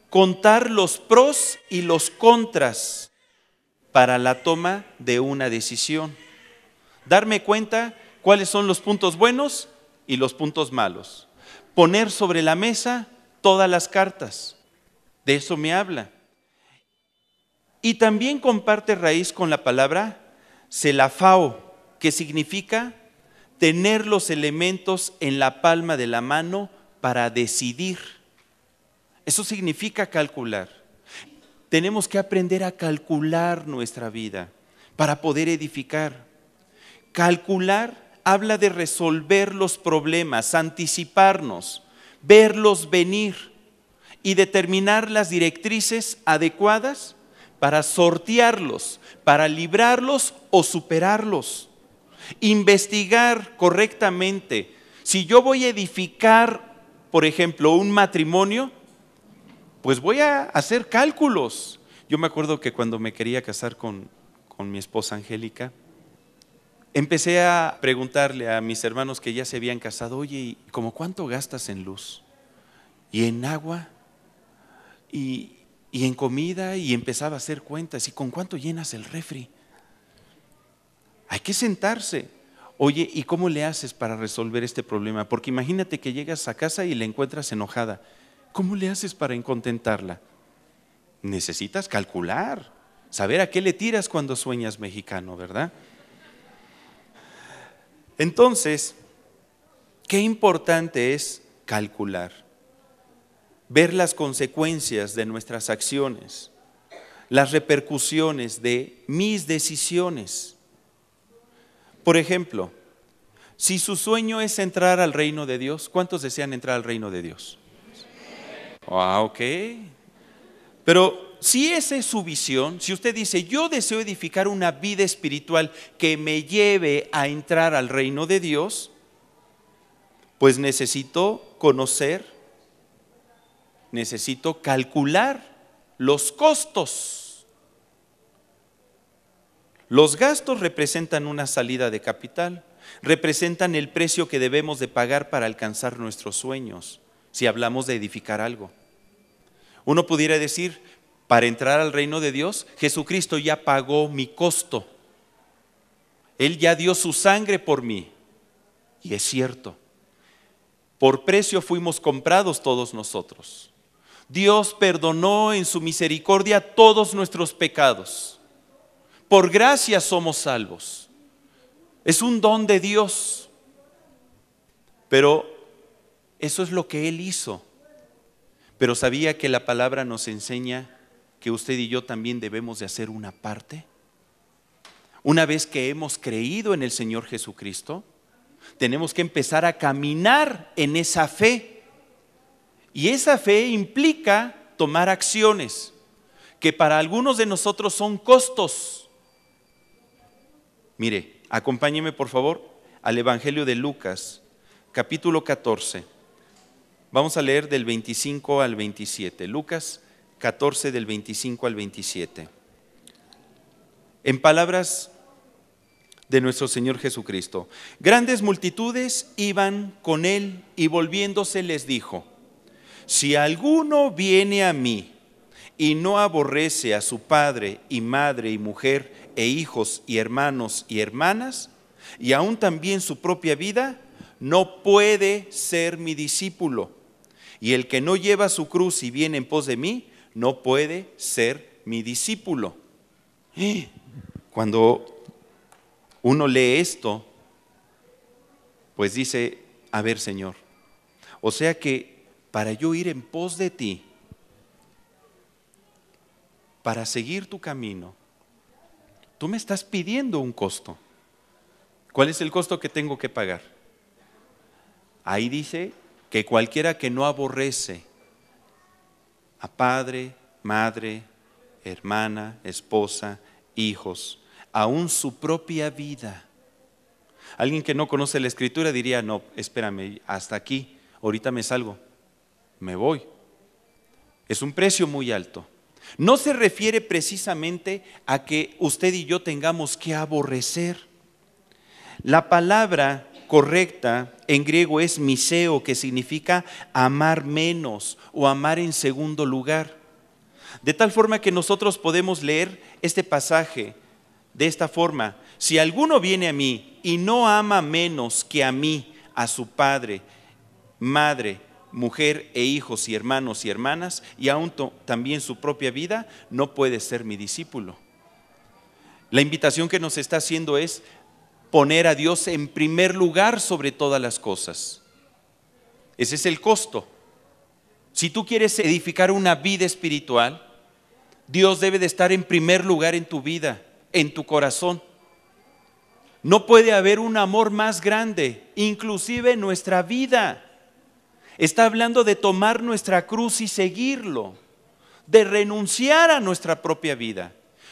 contar los pros y los contras para la toma de una decisión. Darme cuenta cuáles son los puntos buenos y los puntos malos. Poner sobre la mesa todas las cartas. De eso me habla. Y también comparte raíz con la palabra selafao, que significa tener los elementos en la palma de la mano para decidir. Eso significa calcular. Tenemos que aprender a calcular nuestra vida para poder edificar. Calcular habla de resolver los problemas, anticiparnos, verlos venir y determinar las directrices adecuadas para sortearlos, para librarlos o superarlos. Investigar correctamente. Si yo voy a edificar, por ejemplo, un matrimonio, pues voy a hacer cálculos. Yo me acuerdo que cuando me quería casar con, mi esposa Angélica, Empecé a preguntarle a mis hermanos que ya se habían casado, oye, ¿cómo cuánto gastas en luz? ¿Y en agua? ¿Y, en comida? Y empezaba a hacer cuentas. ¿Y con cuánto llenas el refri? Hay que sentarse. Oye, ¿y cómo le haces para resolver este problema? Porque imagínate que llegas a casa y la encuentras enojada. ¿Cómo le haces para incontentarla? Necesitas calcular, saber a qué le tiras cuando sueñas mexicano, ¿verdad? Entonces, qué importante es calcular, ver las consecuencias de nuestras acciones, las repercusiones de mis decisiones. Por ejemplo, si su sueño es entrar al reino de Dios, ¿cuántos desean entrar al reino de Dios? Ah, ok. Pero si esa es su visión, si usted dice, yo deseo edificar una vida espiritual que me lleve a entrar al reino de Dios, pues necesito conocer, necesito calcular los costos. Los gastos representan una salida de capital, representan el precio que debemos de pagar para alcanzar nuestros sueños, si hablamos de edificar algo. Uno pudiera decir, para entrar al reino de Dios, Jesucristo ya pagó mi costo. Él ya dio su sangre por mí. Y es cierto. Por precio fuimos comprados todos nosotros. Dios perdonó en su misericordia todos nuestros pecados. Por gracia somos salvos. Es un don de Dios. Pero eso es lo que Él hizo. Pero sabía que la palabra nos enseña que usted y yo también debemos de hacer una parte? Una vez que hemos creído en el Señor Jesucristo, tenemos que empezar a caminar en esa fe. Y esa fe implica tomar acciones que para algunos de nosotros son costos. Mire, acompáñeme por favor al Evangelio de Lucas, capítulo 14. Vamos a leer del 25 al 27. Lucas 14 del 25 al 27. En palabras de nuestro Señor Jesucristo, grandes multitudes iban con él y volviéndose les dijo, si alguno viene a mí y no aborrece a su padre y madre y mujer e hijos y hermanos y hermanas, y aún también su propia vida, no puede ser mi discípulo. Y el que no lleva su cruz y viene en pos de mí, no puede ser mi discípulo. Cuando uno lee esto, pues dice, a ver Señor, o sea que para yo ir en pos de ti, para seguir tu camino, tú me estás pidiendo un costo. ¿Cuál es el costo que tengo que pagar? Ahí dice que cualquiera que no aborrece a padre, madre, hermana, esposa, hijos, aún su propia vida. Alguien que no conoce la escritura diría, no, espérame, hasta aquí, ahorita me salgo, me voy. Es un precio muy alto. No se refiere precisamente a que usted y yo tengamos que aborrecer. La palabra correcta en griego es miseo, que significa amar menos o amar en segundo lugar. De tal forma que nosotros podemos leer este pasaje de esta forma. Si alguno viene a mí y no ama menos que a mí, a su padre, madre, mujer e hijos y hermanos y hermanas, y aún también su propia vida, no puede ser mi discípulo. La invitación que nos está haciendo es, poner a Dios en primer lugar sobre todas las cosas. Ese es el costo. Si tú quieres edificar una vida espiritual, Dios debe de estar en primer lugar en tu vida, en tu corazón. No puede haber un amor más grande, inclusive en nuestra vida. Está hablando de tomar nuestra cruz y seguirlo, de renunciar a nuestra propia vida.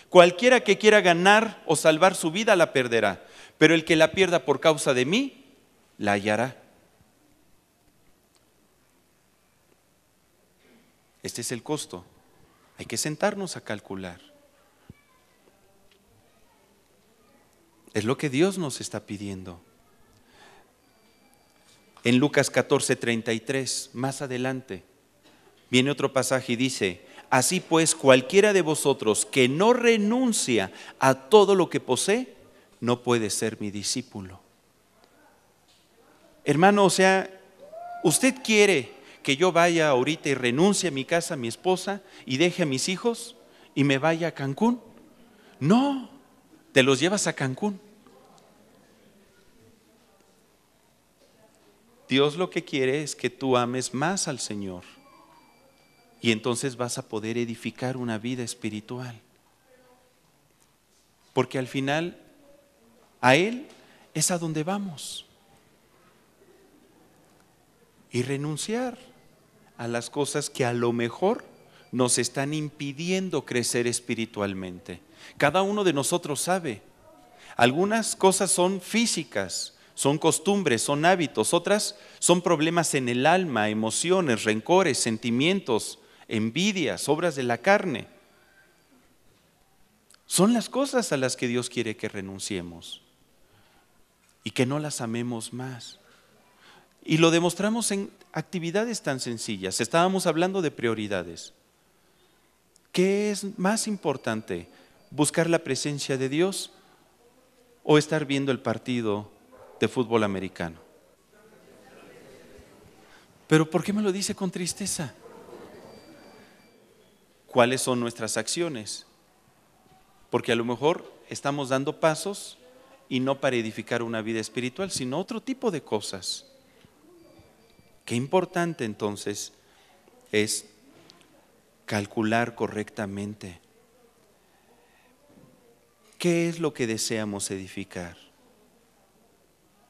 Cualquiera que quiera ganar o salvar su vida la perderá, pero el que la pierda por causa de mí, la hallará. Este es el costo. Hay que sentarnos a calcular. Es lo que Dios nos está pidiendo. En Lucas 14, 33, más adelante, viene otro pasaje y dice, Así pues, cualquiera de vosotros que no renuncia a todo lo que posee, no puede ser mi discípulo. Hermano, o sea, ¿usted quiere que yo vaya ahorita y renuncie a mi casa, a mi esposa, y deje a mis hijos y me vaya a Cancún? No, te los llevas a Cancún. Dios lo que quiere es que tú ames más al Señor y entonces vas a poder edificar una vida espiritual. Porque al final a Él es a donde vamos. Y renunciar a las cosas que a lo mejor nos están impidiendo crecer espiritualmente. Cada uno de nosotros sabe. Algunas cosas son físicas, son costumbres, son hábitos, otras son problemas en el alma, emociones, rencores, sentimientos, envidias, obras de la carne. Son las cosas a las que Dios quiere que renunciemos y que no las amemos más. Y lo demostramos en actividades tan sencillas. Estábamos hablando de prioridades. ¿Qué es más importante? ¿Buscar la presencia de Dios o estar viendo el partido de fútbol americano? Pero ¿por qué me lo dice con tristeza? ¿Cuáles son nuestras acciones? Porque a lo mejor estamos dando pasos y no para edificar una vida espiritual, sino otro tipo de cosas. Qué importante entonces es calcular correctamente qué es lo que deseamos edificar,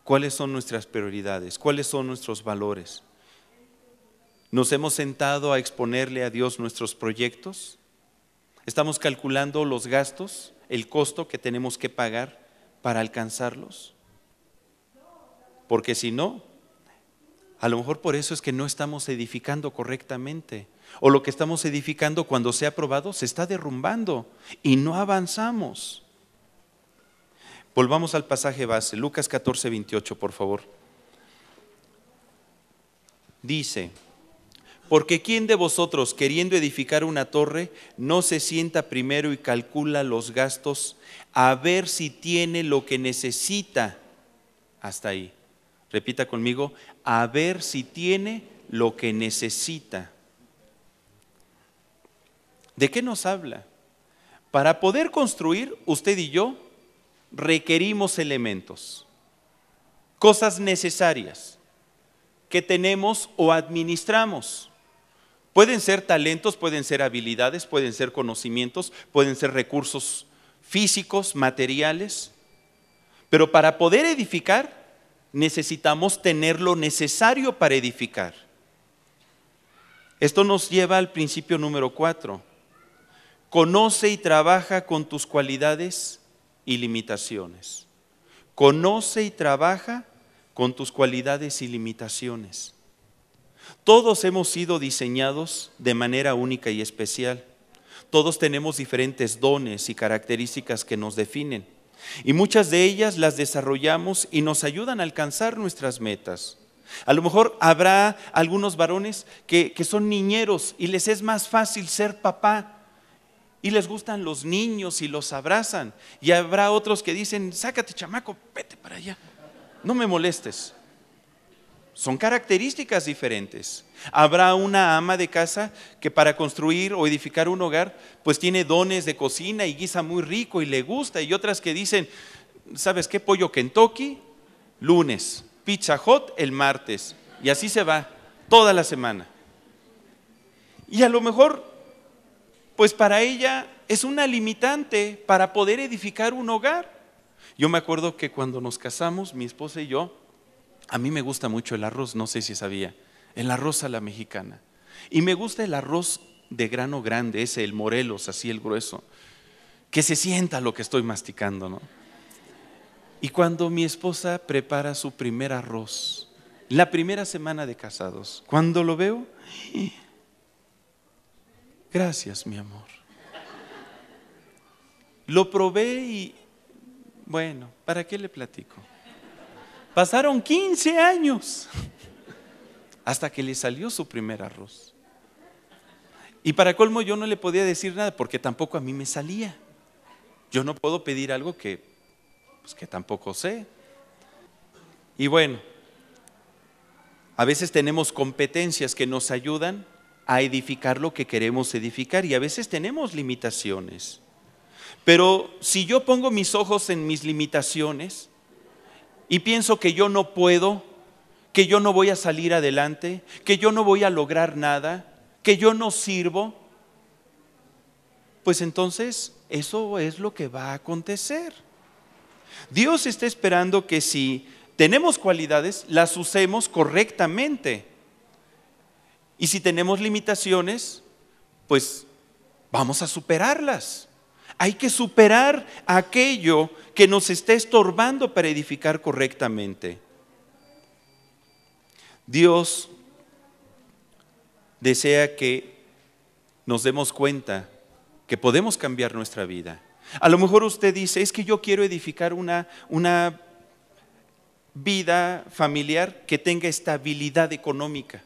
cuáles son nuestras prioridades, cuáles son nuestros valores. ¿Nos hemos sentado a exponerle a Dios nuestros proyectos? ¿Estamos calculando los gastos, el costo que tenemos que pagar? para alcanzarlos. Porque si no, a lo mejor por eso es que no estamos edificando correctamente. O lo que estamos edificando cuando se ha aprobado se está derrumbando y no avanzamos. Volvamos al pasaje base, Lucas 14, 28, por favor. Dice, porque ¿quién de vosotros queriendo edificar una torre no se sienta primero y calcula los gastos a ver si tiene lo que necesita. Hasta ahí. Repita conmigo, a ver si tiene lo que necesita. ¿De qué nos habla? Para poder construir, usted y yo requerimos elementos, cosas necesarias que tenemos o administramos. Pueden ser talentos, pueden ser habilidades, pueden ser conocimientos, pueden ser recursos físicos, materiales, pero para poder edificar necesitamos tener lo necesario para edificar. Esto nos lleva al principio número cuatro. Conoce y trabaja con tus cualidades y limitaciones. Conoce y trabaja con tus cualidades y limitaciones. Todos hemos sido diseñados de manera única y especial. Todos tenemos diferentes dones y características que nos definen. Y muchas de ellas las desarrollamos y nos ayudan a alcanzar nuestras metas. A lo mejor habrá algunos varones que, son niñeros y les es más fácil ser papá y les gustan los niños y los abrazan. Y habrá otros que dicen, sácate chamaco, vete para allá, no me molestes. Son características diferentes. Habrá una ama de casa que para construir o edificar un hogar, pues tiene dones de cocina y guisa muy rico y le gusta, y otras que dicen, ¿sabes qué? Pollo Kentucky, lunes, pizza hot el martes, y así se va toda la semana. Y a lo mejor, pues para ella es una limitante para poder edificar un hogar. Yo me acuerdo que cuando nos casamos, mi esposa y yo, a mí me gusta mucho el arroz, no sé si sabía, el arroz a la mexicana. Y me gusta el arroz de grano grande, ese, el morelos, así el grueso, que se sienta lo que estoy masticando, ¿no? Y cuando mi esposa prepara su primer arroz, la primera semana de casados, cuando lo veo, *gasps* gracias mi amor. Lo probé y, bueno, ¿para qué le platico? Pasaron 15 años hasta que le salió su primer arroz. Y para colmo yo no le podía decir nada porque tampoco a mí me salía. Yo no puedo pedir algo que, pues, que tampoco sé. Y bueno, a veces tenemos competencias que nos ayudan a edificar lo que queremos edificar y a veces tenemos limitaciones. Pero si yo pongo mis ojos en mis limitaciones, y pienso que yo no puedo, que yo no voy a salir adelante, que yo no voy a lograr nada, que yo no sirvo, pues entonces eso es lo que va a acontecer. Dios está esperando que si tenemos cualidades, las usemos correctamente. Y si tenemos limitaciones, pues vamos a superarlas. Hay que superar aquello que nos está estorbando para edificar correctamente. Dios desea que nos demos cuenta que podemos cambiar nuestra vida. A lo mejor usted dice, es que yo quiero edificar una, una vida familiar que tenga estabilidad económica,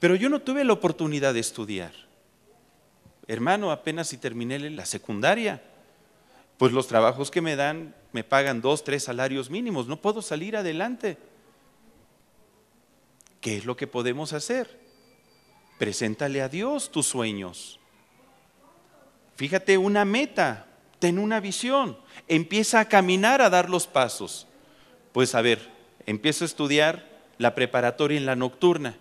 pero yo no tuve la oportunidad de estudiar hermano, apenas si terminé la secundaria, pues los trabajos que me dan me pagan dos, tres salarios mínimos, no puedo salir adelante. ¿Qué es lo que podemos hacer? Preséntale a Dios tus sueños. Fíjate una meta, ten una visión, empieza a caminar, a dar los pasos. Pues a ver, empiezo a estudiar la preparatoria en la nocturna.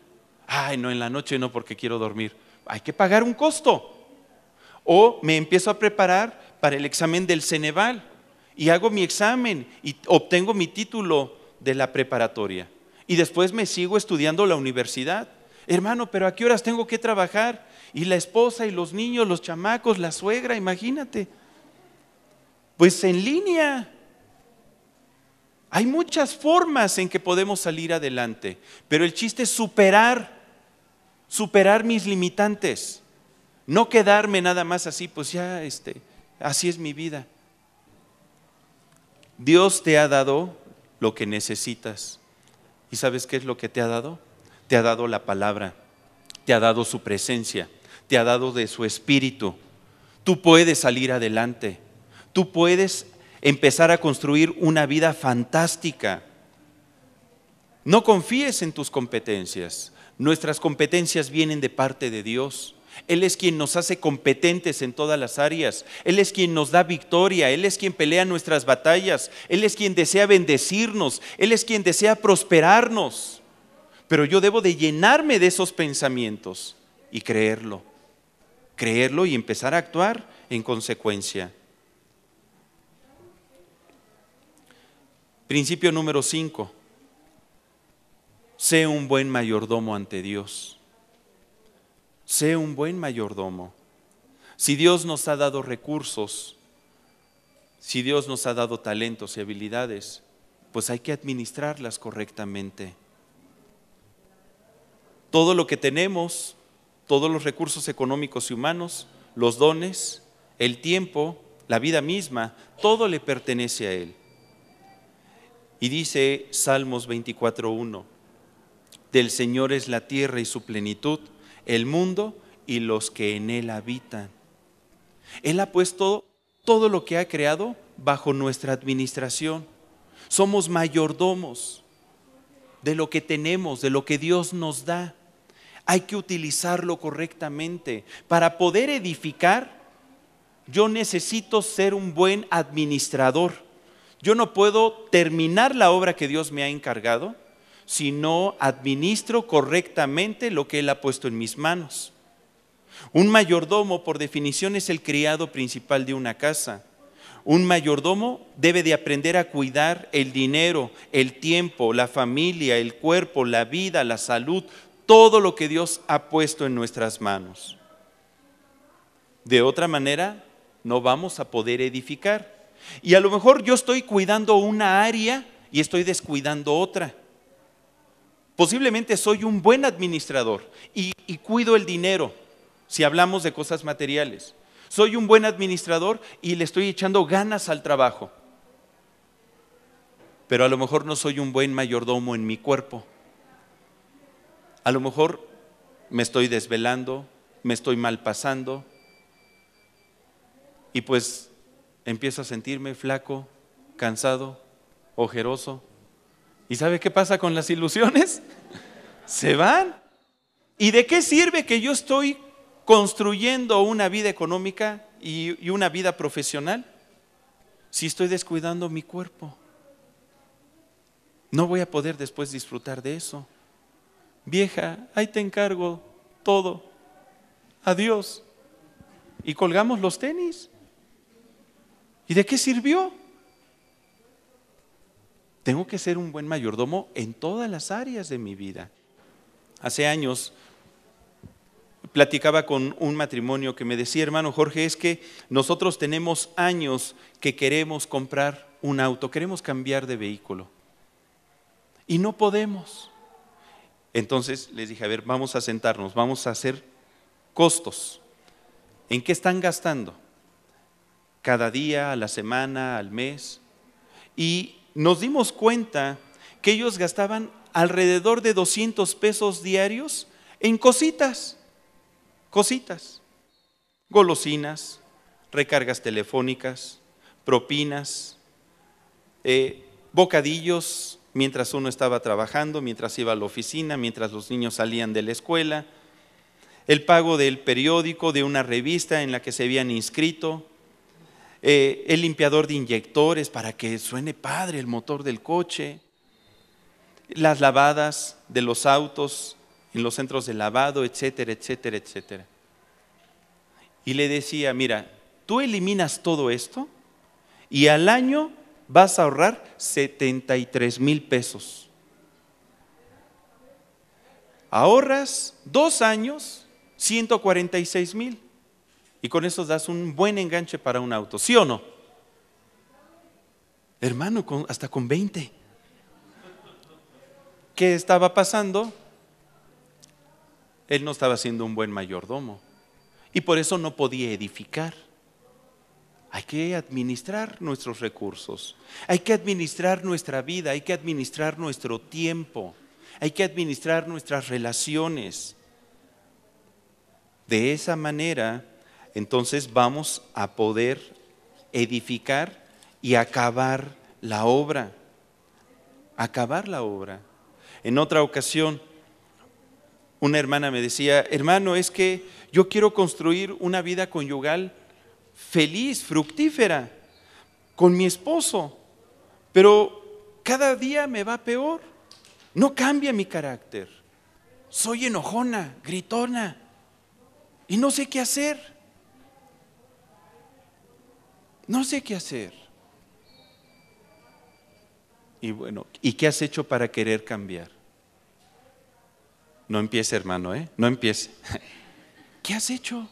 Ay, no, en la noche no porque quiero dormir. Hay que pagar un costo. O me empiezo a preparar para el examen del Ceneval y hago mi examen y obtengo mi título de la preparatoria. Y después me sigo estudiando la universidad. Hermano, pero ¿a qué horas tengo que trabajar? Y la esposa y los niños, los chamacos, la suegra, imagínate. Pues en línea. Hay muchas formas en que podemos salir adelante, pero el chiste es superar, superar mis limitantes. No quedarme nada más así, pues ya este, así es mi vida. Dios te ha dado lo que necesitas. ¿Y sabes qué es lo que te ha dado? Te ha dado la palabra, te ha dado su presencia, te ha dado de su espíritu. Tú puedes salir adelante, tú puedes empezar a construir una vida fantástica. No confíes en tus competencias. Nuestras competencias vienen de parte de Dios. Él es quien nos hace competentes en todas las áreas. Él es quien nos da victoria. Él es quien pelea nuestras batallas. Él es quien desea bendecirnos. Él es quien desea prosperarnos. Pero yo debo de llenarme de esos pensamientos y creerlo. Creerlo y empezar a actuar en consecuencia. Principio número 5. Sé un buen mayordomo ante Dios. Sé un buen mayordomo. Si Dios nos ha dado recursos, si Dios nos ha dado talentos y habilidades, pues hay que administrarlas correctamente. Todo lo que tenemos, todos los recursos económicos y humanos, los dones, el tiempo, la vida misma, todo le pertenece a Él. Y dice Salmos 24.1, del Señor es la tierra y su plenitud el mundo y los que en él habitan. Él ha puesto todo lo que ha creado bajo nuestra administración. Somos mayordomos de lo que tenemos, de lo que Dios nos da. Hay que utilizarlo correctamente. Para poder edificar, yo necesito ser un buen administrador. Yo no puedo terminar la obra que Dios me ha encargado si no administro correctamente lo que Él ha puesto en mis manos. Un mayordomo, por definición, es el criado principal de una casa. Un mayordomo debe de aprender a cuidar el dinero, el tiempo, la familia, el cuerpo, la vida, la salud, todo lo que Dios ha puesto en nuestras manos. De otra manera, no vamos a poder edificar. Y a lo mejor yo estoy cuidando una área y estoy descuidando otra. Posiblemente soy un buen administrador y, cuido el dinero, si hablamos de cosas materiales. Soy un buen administrador y le estoy echando ganas al trabajo. Pero a lo mejor no soy un buen mayordomo en mi cuerpo. A lo mejor me estoy desvelando, me estoy mal pasando. Y pues empiezo a sentirme flaco, cansado, ojeroso, ¿Y sabe qué pasa con las ilusiones? *laughs* Se van. ¿Y de qué sirve que yo estoy construyendo una vida económica y, una vida profesional si estoy descuidando mi cuerpo? No voy a poder después disfrutar de eso. Vieja, ahí te encargo todo. Adiós. Y colgamos los tenis. ¿Y de qué sirvió? Tengo que ser un buen mayordomo en todas las áreas de mi vida. Hace años platicaba con un matrimonio que me decía, hermano Jorge, es que nosotros tenemos años que queremos comprar un auto, queremos cambiar de vehículo. Y no podemos. Entonces les dije, a ver, vamos a sentarnos, vamos a hacer costos. ¿En qué están gastando? Cada día, a la semana, al mes. Y nos dimos cuenta que ellos gastaban alrededor de 200 pesos diarios en cositas, cositas, golosinas, recargas telefónicas, propinas, eh, bocadillos mientras uno estaba trabajando, mientras iba a la oficina, mientras los niños salían de la escuela, el pago del periódico, de una revista en la que se habían inscrito, eh, el limpiador de inyectores para que suene padre el motor del coche, las lavadas de los autos en los centros de lavado, etcétera, etcétera, etcétera. Y le decía, mira, tú eliminas todo esto y al año vas a ahorrar 73 mil pesos. Ahorras dos años 146 mil. Y con eso das un buen enganche para un auto, ¿sí o no? Hermano, hasta con 20. ¿Qué estaba pasando? Él no estaba siendo un buen mayordomo. Y por eso no podía edificar. Hay que administrar nuestros recursos. Hay que administrar nuestra vida. Hay que administrar nuestro tiempo. Hay que administrar nuestras relaciones. De esa manera entonces vamos a poder edificar y acabar la obra. Acabar la obra. En otra ocasión, una hermana me decía, hermano, es que yo quiero construir una vida conyugal feliz, fructífera, con mi esposo, pero cada día me va peor. No cambia mi carácter. Soy enojona, gritona, y no sé qué hacer. No sé qué hacer. Y bueno, ¿y qué has hecho para querer cambiar? No empiece, hermano, ¿eh? No empiece. *laughs* ¿Qué has hecho?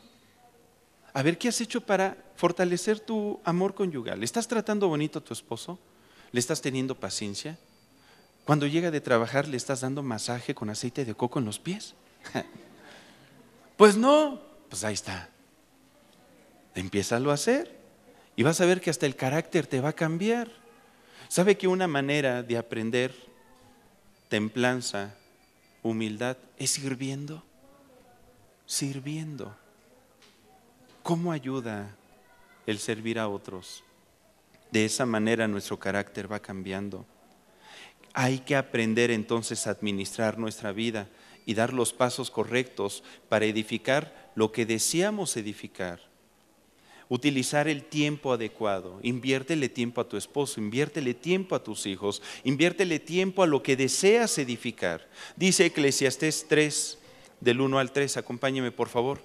A ver, ¿qué has hecho para fortalecer tu amor conyugal? ¿Le estás tratando bonito a tu esposo? ¿Le estás teniendo paciencia? Cuando llega de trabajar, ¿le estás dando masaje con aceite de coco en los pies? *laughs* pues no, pues ahí está. Empieza a hacer. Y vas a ver que hasta el carácter te va a cambiar. ¿Sabe que una manera de aprender templanza, humildad, es sirviendo? Sirviendo. ¿Cómo ayuda el servir a otros? De esa manera nuestro carácter va cambiando. Hay que aprender entonces a administrar nuestra vida y dar los pasos correctos para edificar lo que deseamos edificar utilizar el tiempo adecuado. Inviértele tiempo a tu esposo, inviértele tiempo a tus hijos, inviértele tiempo a lo que deseas edificar. Dice Eclesiastés 3, del 1 al 3, acompáñeme por favor.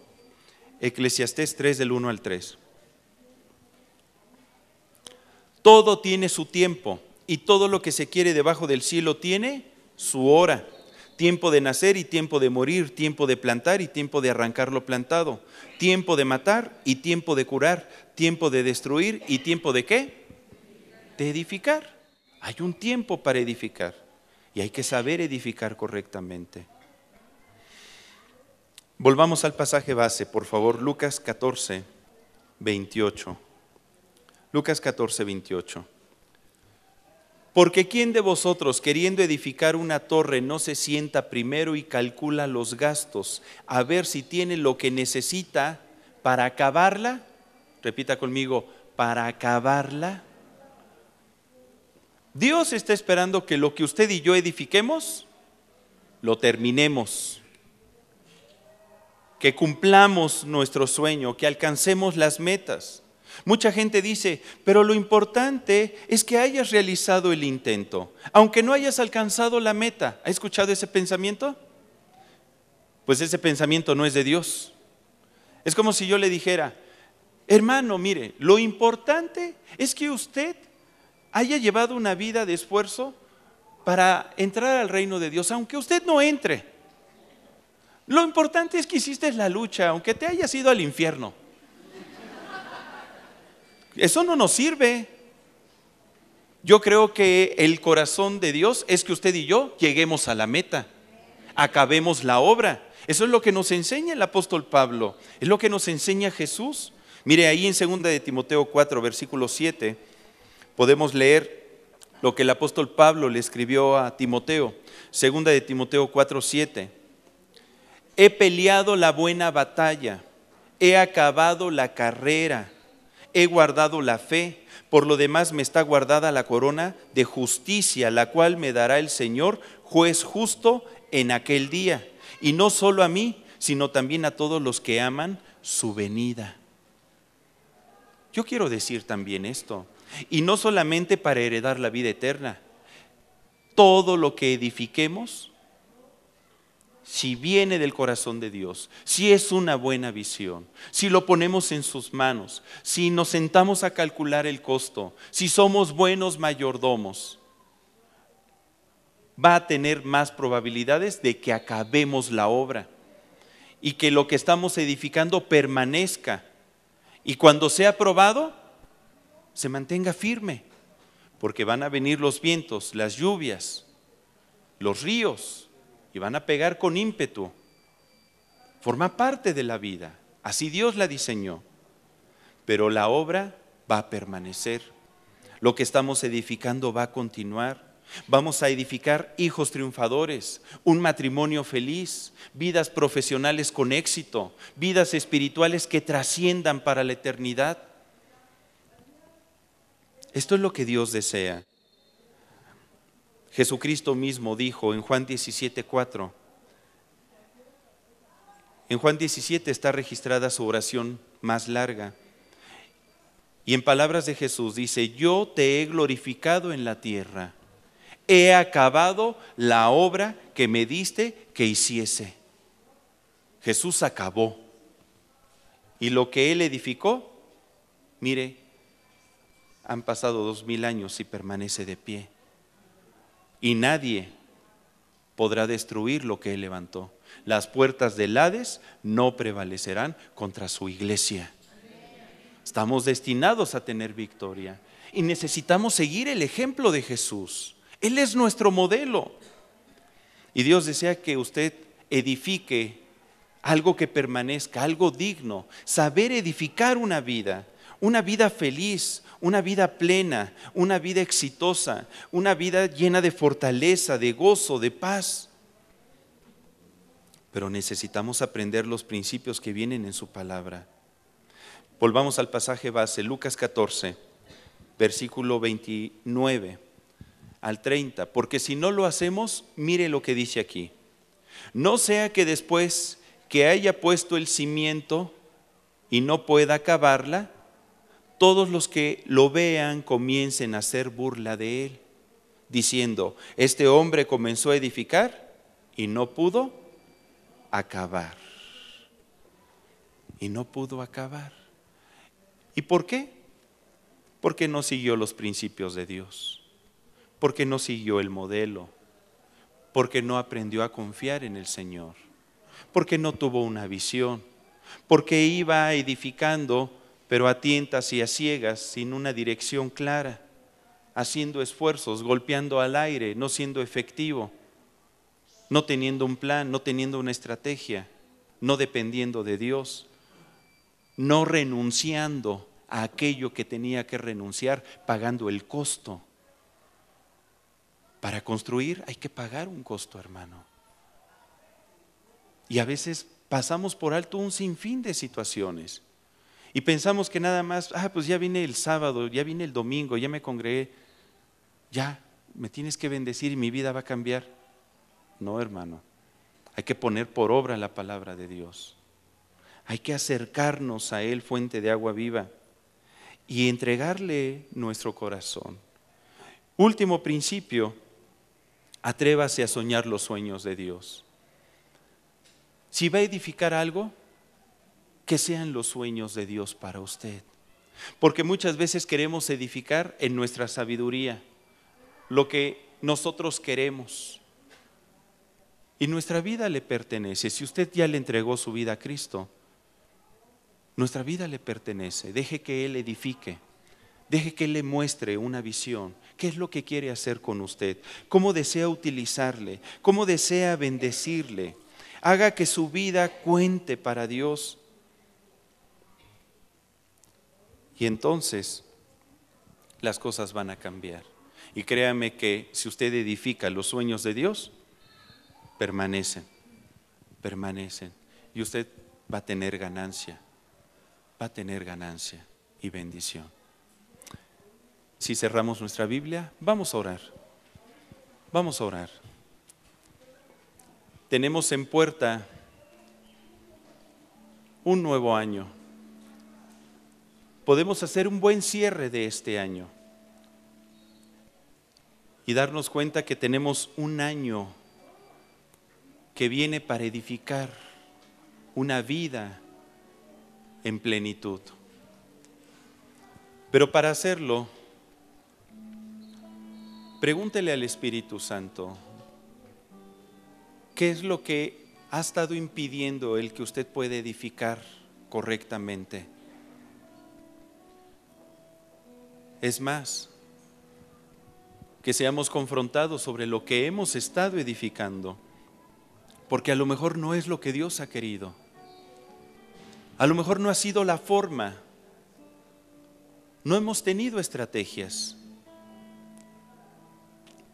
Eclesiastés 3, del 1 al 3. Todo tiene su tiempo y todo lo que se quiere debajo del cielo tiene su hora tiempo de nacer y tiempo de morir, tiempo de plantar y tiempo de arrancar lo plantado, tiempo de matar y tiempo de curar, tiempo de destruir y tiempo de qué? De edificar. Hay un tiempo para edificar y hay que saber edificar correctamente. Volvamos al pasaje base, por favor, Lucas 14, 28. Lucas 14, 28. Porque ¿quién de vosotros queriendo edificar una torre no se sienta primero y calcula los gastos a ver si tiene lo que necesita para acabarla? Repita conmigo, para acabarla. Dios está esperando que lo que usted y yo edifiquemos, lo terminemos. Que cumplamos nuestro sueño, que alcancemos las metas. Mucha gente dice, pero lo importante es que hayas realizado el intento, aunque no hayas alcanzado la meta. ¿Ha escuchado ese pensamiento? Pues ese pensamiento no es de Dios. Es como si yo le dijera, hermano, mire, lo importante es que usted haya llevado una vida de esfuerzo para entrar al reino de Dios, aunque usted no entre. Lo importante es que hiciste la lucha, aunque te hayas ido al infierno. Eso no nos sirve. Yo creo que el corazón de Dios es que usted y yo lleguemos a la meta, acabemos la obra. Eso es lo que nos enseña el apóstol Pablo, es lo que nos enseña Jesús. Mire ahí en 2 de Timoteo 4, versículo 7, podemos leer lo que el apóstol Pablo le escribió a Timoteo. 2 de Timoteo 4, 7. He peleado la buena batalla, he acabado la carrera he guardado la fe, por lo demás me está guardada la corona de justicia, la cual me dará el Señor, juez justo, en aquel día. Y no solo a mí, sino también a todos los que aman su venida. Yo quiero decir también esto, y no solamente para heredar la vida eterna, todo lo que edifiquemos si viene del corazón de Dios, si es una buena visión, si lo ponemos en sus manos, si nos sentamos a calcular el costo, si somos buenos mayordomos, va a tener más probabilidades de que acabemos la obra y que lo que estamos edificando permanezca y cuando sea aprobado se mantenga firme, porque van a venir los vientos, las lluvias, los ríos van a pegar con ímpetu. Forma parte de la vida, así Dios la diseñó. Pero la obra va a permanecer, lo que estamos edificando va a continuar. Vamos a edificar hijos triunfadores, un matrimonio feliz, vidas profesionales con éxito, vidas espirituales que trasciendan para la eternidad. Esto es lo que Dios desea. Jesucristo mismo dijo en Juan 17:4. En Juan 17 está registrada su oración más larga. Y en palabras de Jesús dice, yo te he glorificado en la tierra, he acabado la obra que me diste que hiciese. Jesús acabó. Y lo que él edificó, mire, han pasado dos mil años y permanece de pie y nadie podrá destruir lo que él levantó. Las puertas del Hades no prevalecerán contra su iglesia. Estamos destinados a tener victoria y necesitamos seguir el ejemplo de Jesús. Él es nuestro modelo. Y Dios desea que usted edifique algo que permanezca, algo digno, saber edificar una vida, una vida feliz, una vida plena, una vida exitosa, una vida llena de fortaleza, de gozo, de paz. Pero necesitamos aprender los principios que vienen en su palabra. Volvamos al pasaje base, Lucas 14, versículo 29 al 30, porque si no lo hacemos, mire lo que dice aquí. No sea que después que haya puesto el cimiento y no pueda acabarla, todos los que lo vean comiencen a hacer burla de él, diciendo, este hombre comenzó a edificar y no pudo acabar. Y no pudo acabar. ¿Y por qué? Porque no siguió los principios de Dios, porque no siguió el modelo, porque no aprendió a confiar en el Señor, porque no tuvo una visión, porque iba edificando pero a tientas y a ciegas, sin una dirección clara, haciendo esfuerzos, golpeando al aire, no siendo efectivo, no teniendo un plan, no teniendo una estrategia, no dependiendo de Dios, no renunciando a aquello que tenía que renunciar, pagando el costo. Para construir hay que pagar un costo, hermano. Y a veces pasamos por alto un sinfín de situaciones. Y pensamos que nada más, ah, pues ya vine el sábado, ya vine el domingo, ya me congregué, ya, me tienes que bendecir y mi vida va a cambiar. No, hermano, hay que poner por obra la palabra de Dios. Hay que acercarnos a Él, fuente de agua viva, y entregarle nuestro corazón. Último principio, atrévase a soñar los sueños de Dios. Si va a edificar algo, que sean los sueños de Dios para usted. Porque muchas veces queremos edificar en nuestra sabiduría lo que nosotros queremos. Y nuestra vida le pertenece. Si usted ya le entregó su vida a Cristo, nuestra vida le pertenece. Deje que Él edifique. Deje que Él le muestre una visión. ¿Qué es lo que quiere hacer con usted? ¿Cómo desea utilizarle? ¿Cómo desea bendecirle? Haga que su vida cuente para Dios. Y entonces las cosas van a cambiar. Y créame que si usted edifica los sueños de Dios, permanecen, permanecen. Y usted va a tener ganancia, va a tener ganancia y bendición. Si cerramos nuestra Biblia, vamos a orar. Vamos a orar. Tenemos en puerta un nuevo año podemos hacer un buen cierre de este año y darnos cuenta que tenemos un año que viene para edificar una vida en plenitud. Pero para hacerlo, pregúntele al Espíritu Santo, ¿qué es lo que ha estado impidiendo el que usted puede edificar correctamente? Es más, que seamos confrontados sobre lo que hemos estado edificando, porque a lo mejor no es lo que Dios ha querido. A lo mejor no ha sido la forma. No hemos tenido estrategias.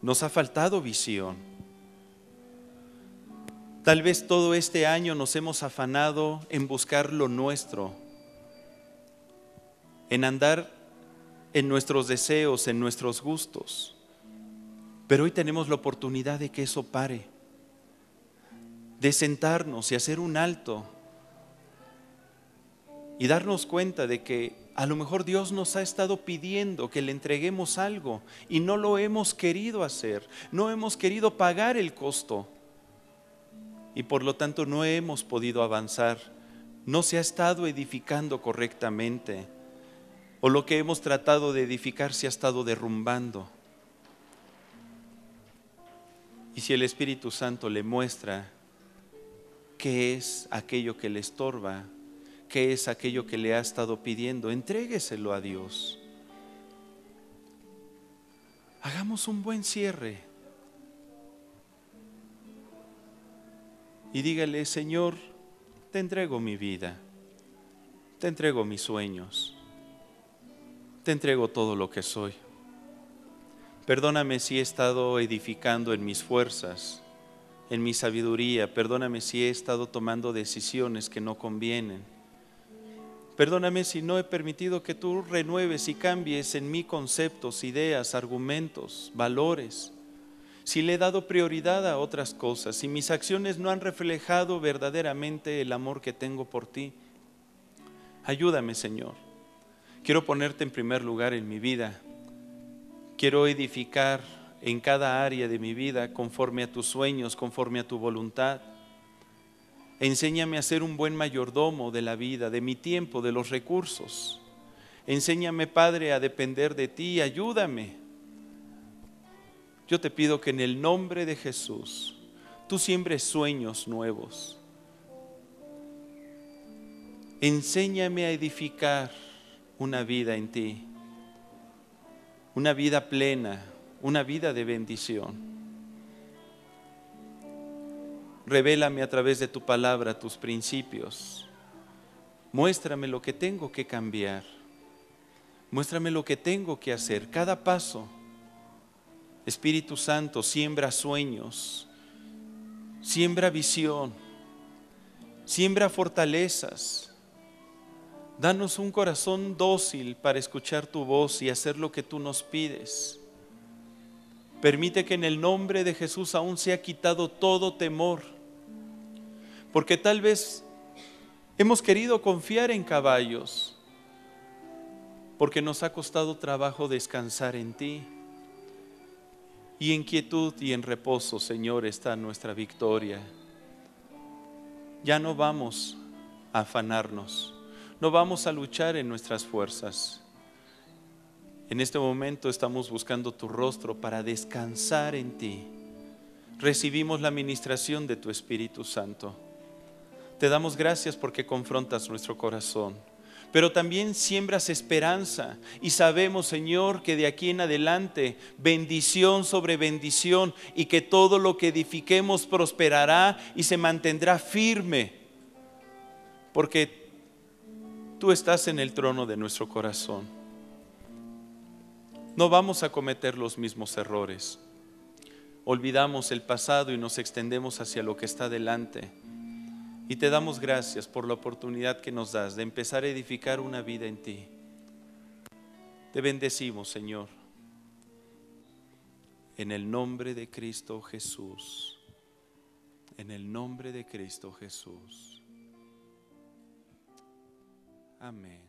Nos ha faltado visión. Tal vez todo este año nos hemos afanado en buscar lo nuestro, en andar en nuestros deseos, en nuestros gustos. Pero hoy tenemos la oportunidad de que eso pare, de sentarnos y hacer un alto y darnos cuenta de que a lo mejor Dios nos ha estado pidiendo que le entreguemos algo y no lo hemos querido hacer, no hemos querido pagar el costo y por lo tanto no hemos podido avanzar, no se ha estado edificando correctamente o lo que hemos tratado de edificar se ha estado derrumbando. Y si el Espíritu Santo le muestra qué es aquello que le estorba, qué es aquello que le ha estado pidiendo, entrégueselo a Dios. Hagamos un buen cierre. Y dígale, Señor, te entrego mi vida, te entrego mis sueños te entrego todo lo que soy. Perdóname si he estado edificando en mis fuerzas, en mi sabiduría. Perdóname si he estado tomando decisiones que no convienen. Perdóname si no he permitido que tú renueves y cambies en mí conceptos, ideas, argumentos, valores. Si le he dado prioridad a otras cosas, si mis acciones no han reflejado verdaderamente el amor que tengo por ti. Ayúdame, Señor Quiero ponerte en primer lugar en mi vida. Quiero edificar en cada área de mi vida conforme a tus sueños, conforme a tu voluntad. Enséñame a ser un buen mayordomo de la vida, de mi tiempo, de los recursos. Enséñame, Padre, a depender de ti. Ayúdame. Yo te pido que en el nombre de Jesús tú siembres sueños nuevos. Enséñame a edificar una vida en ti, una vida plena, una vida de bendición. Revélame a través de tu palabra tus principios. Muéstrame lo que tengo que cambiar. Muéstrame lo que tengo que hacer. Cada paso. Espíritu Santo, siembra sueños. Siembra visión. Siembra fortalezas. Danos un corazón dócil para escuchar tu voz y hacer lo que tú nos pides. Permite que en el nombre de Jesús aún ha quitado todo temor, porque tal vez hemos querido confiar en caballos, porque nos ha costado trabajo descansar en ti. Y en quietud y en reposo, Señor, está nuestra victoria. Ya no vamos a afanarnos no vamos a luchar en nuestras fuerzas. En este momento estamos buscando tu rostro para descansar en ti. Recibimos la ministración de tu Espíritu Santo. Te damos gracias porque confrontas nuestro corazón pero también siembras esperanza. Y sabemos, Señor, que de aquí en adelante bendición sobre bendición y que todo lo que edifiquemos prosperará y se mantendrá firme. Porque tú estás en el trono de nuestro corazón. No vamos a cometer los mismos errores. Olvidamos el pasado y nos extendemos hacia lo que está delante. Y te damos gracias por la oportunidad que nos das de empezar a edificar una vida en ti. Te bendecimos, Señor. En el nombre de Cristo Jesús. En el nombre de Cristo Jesús. Amén.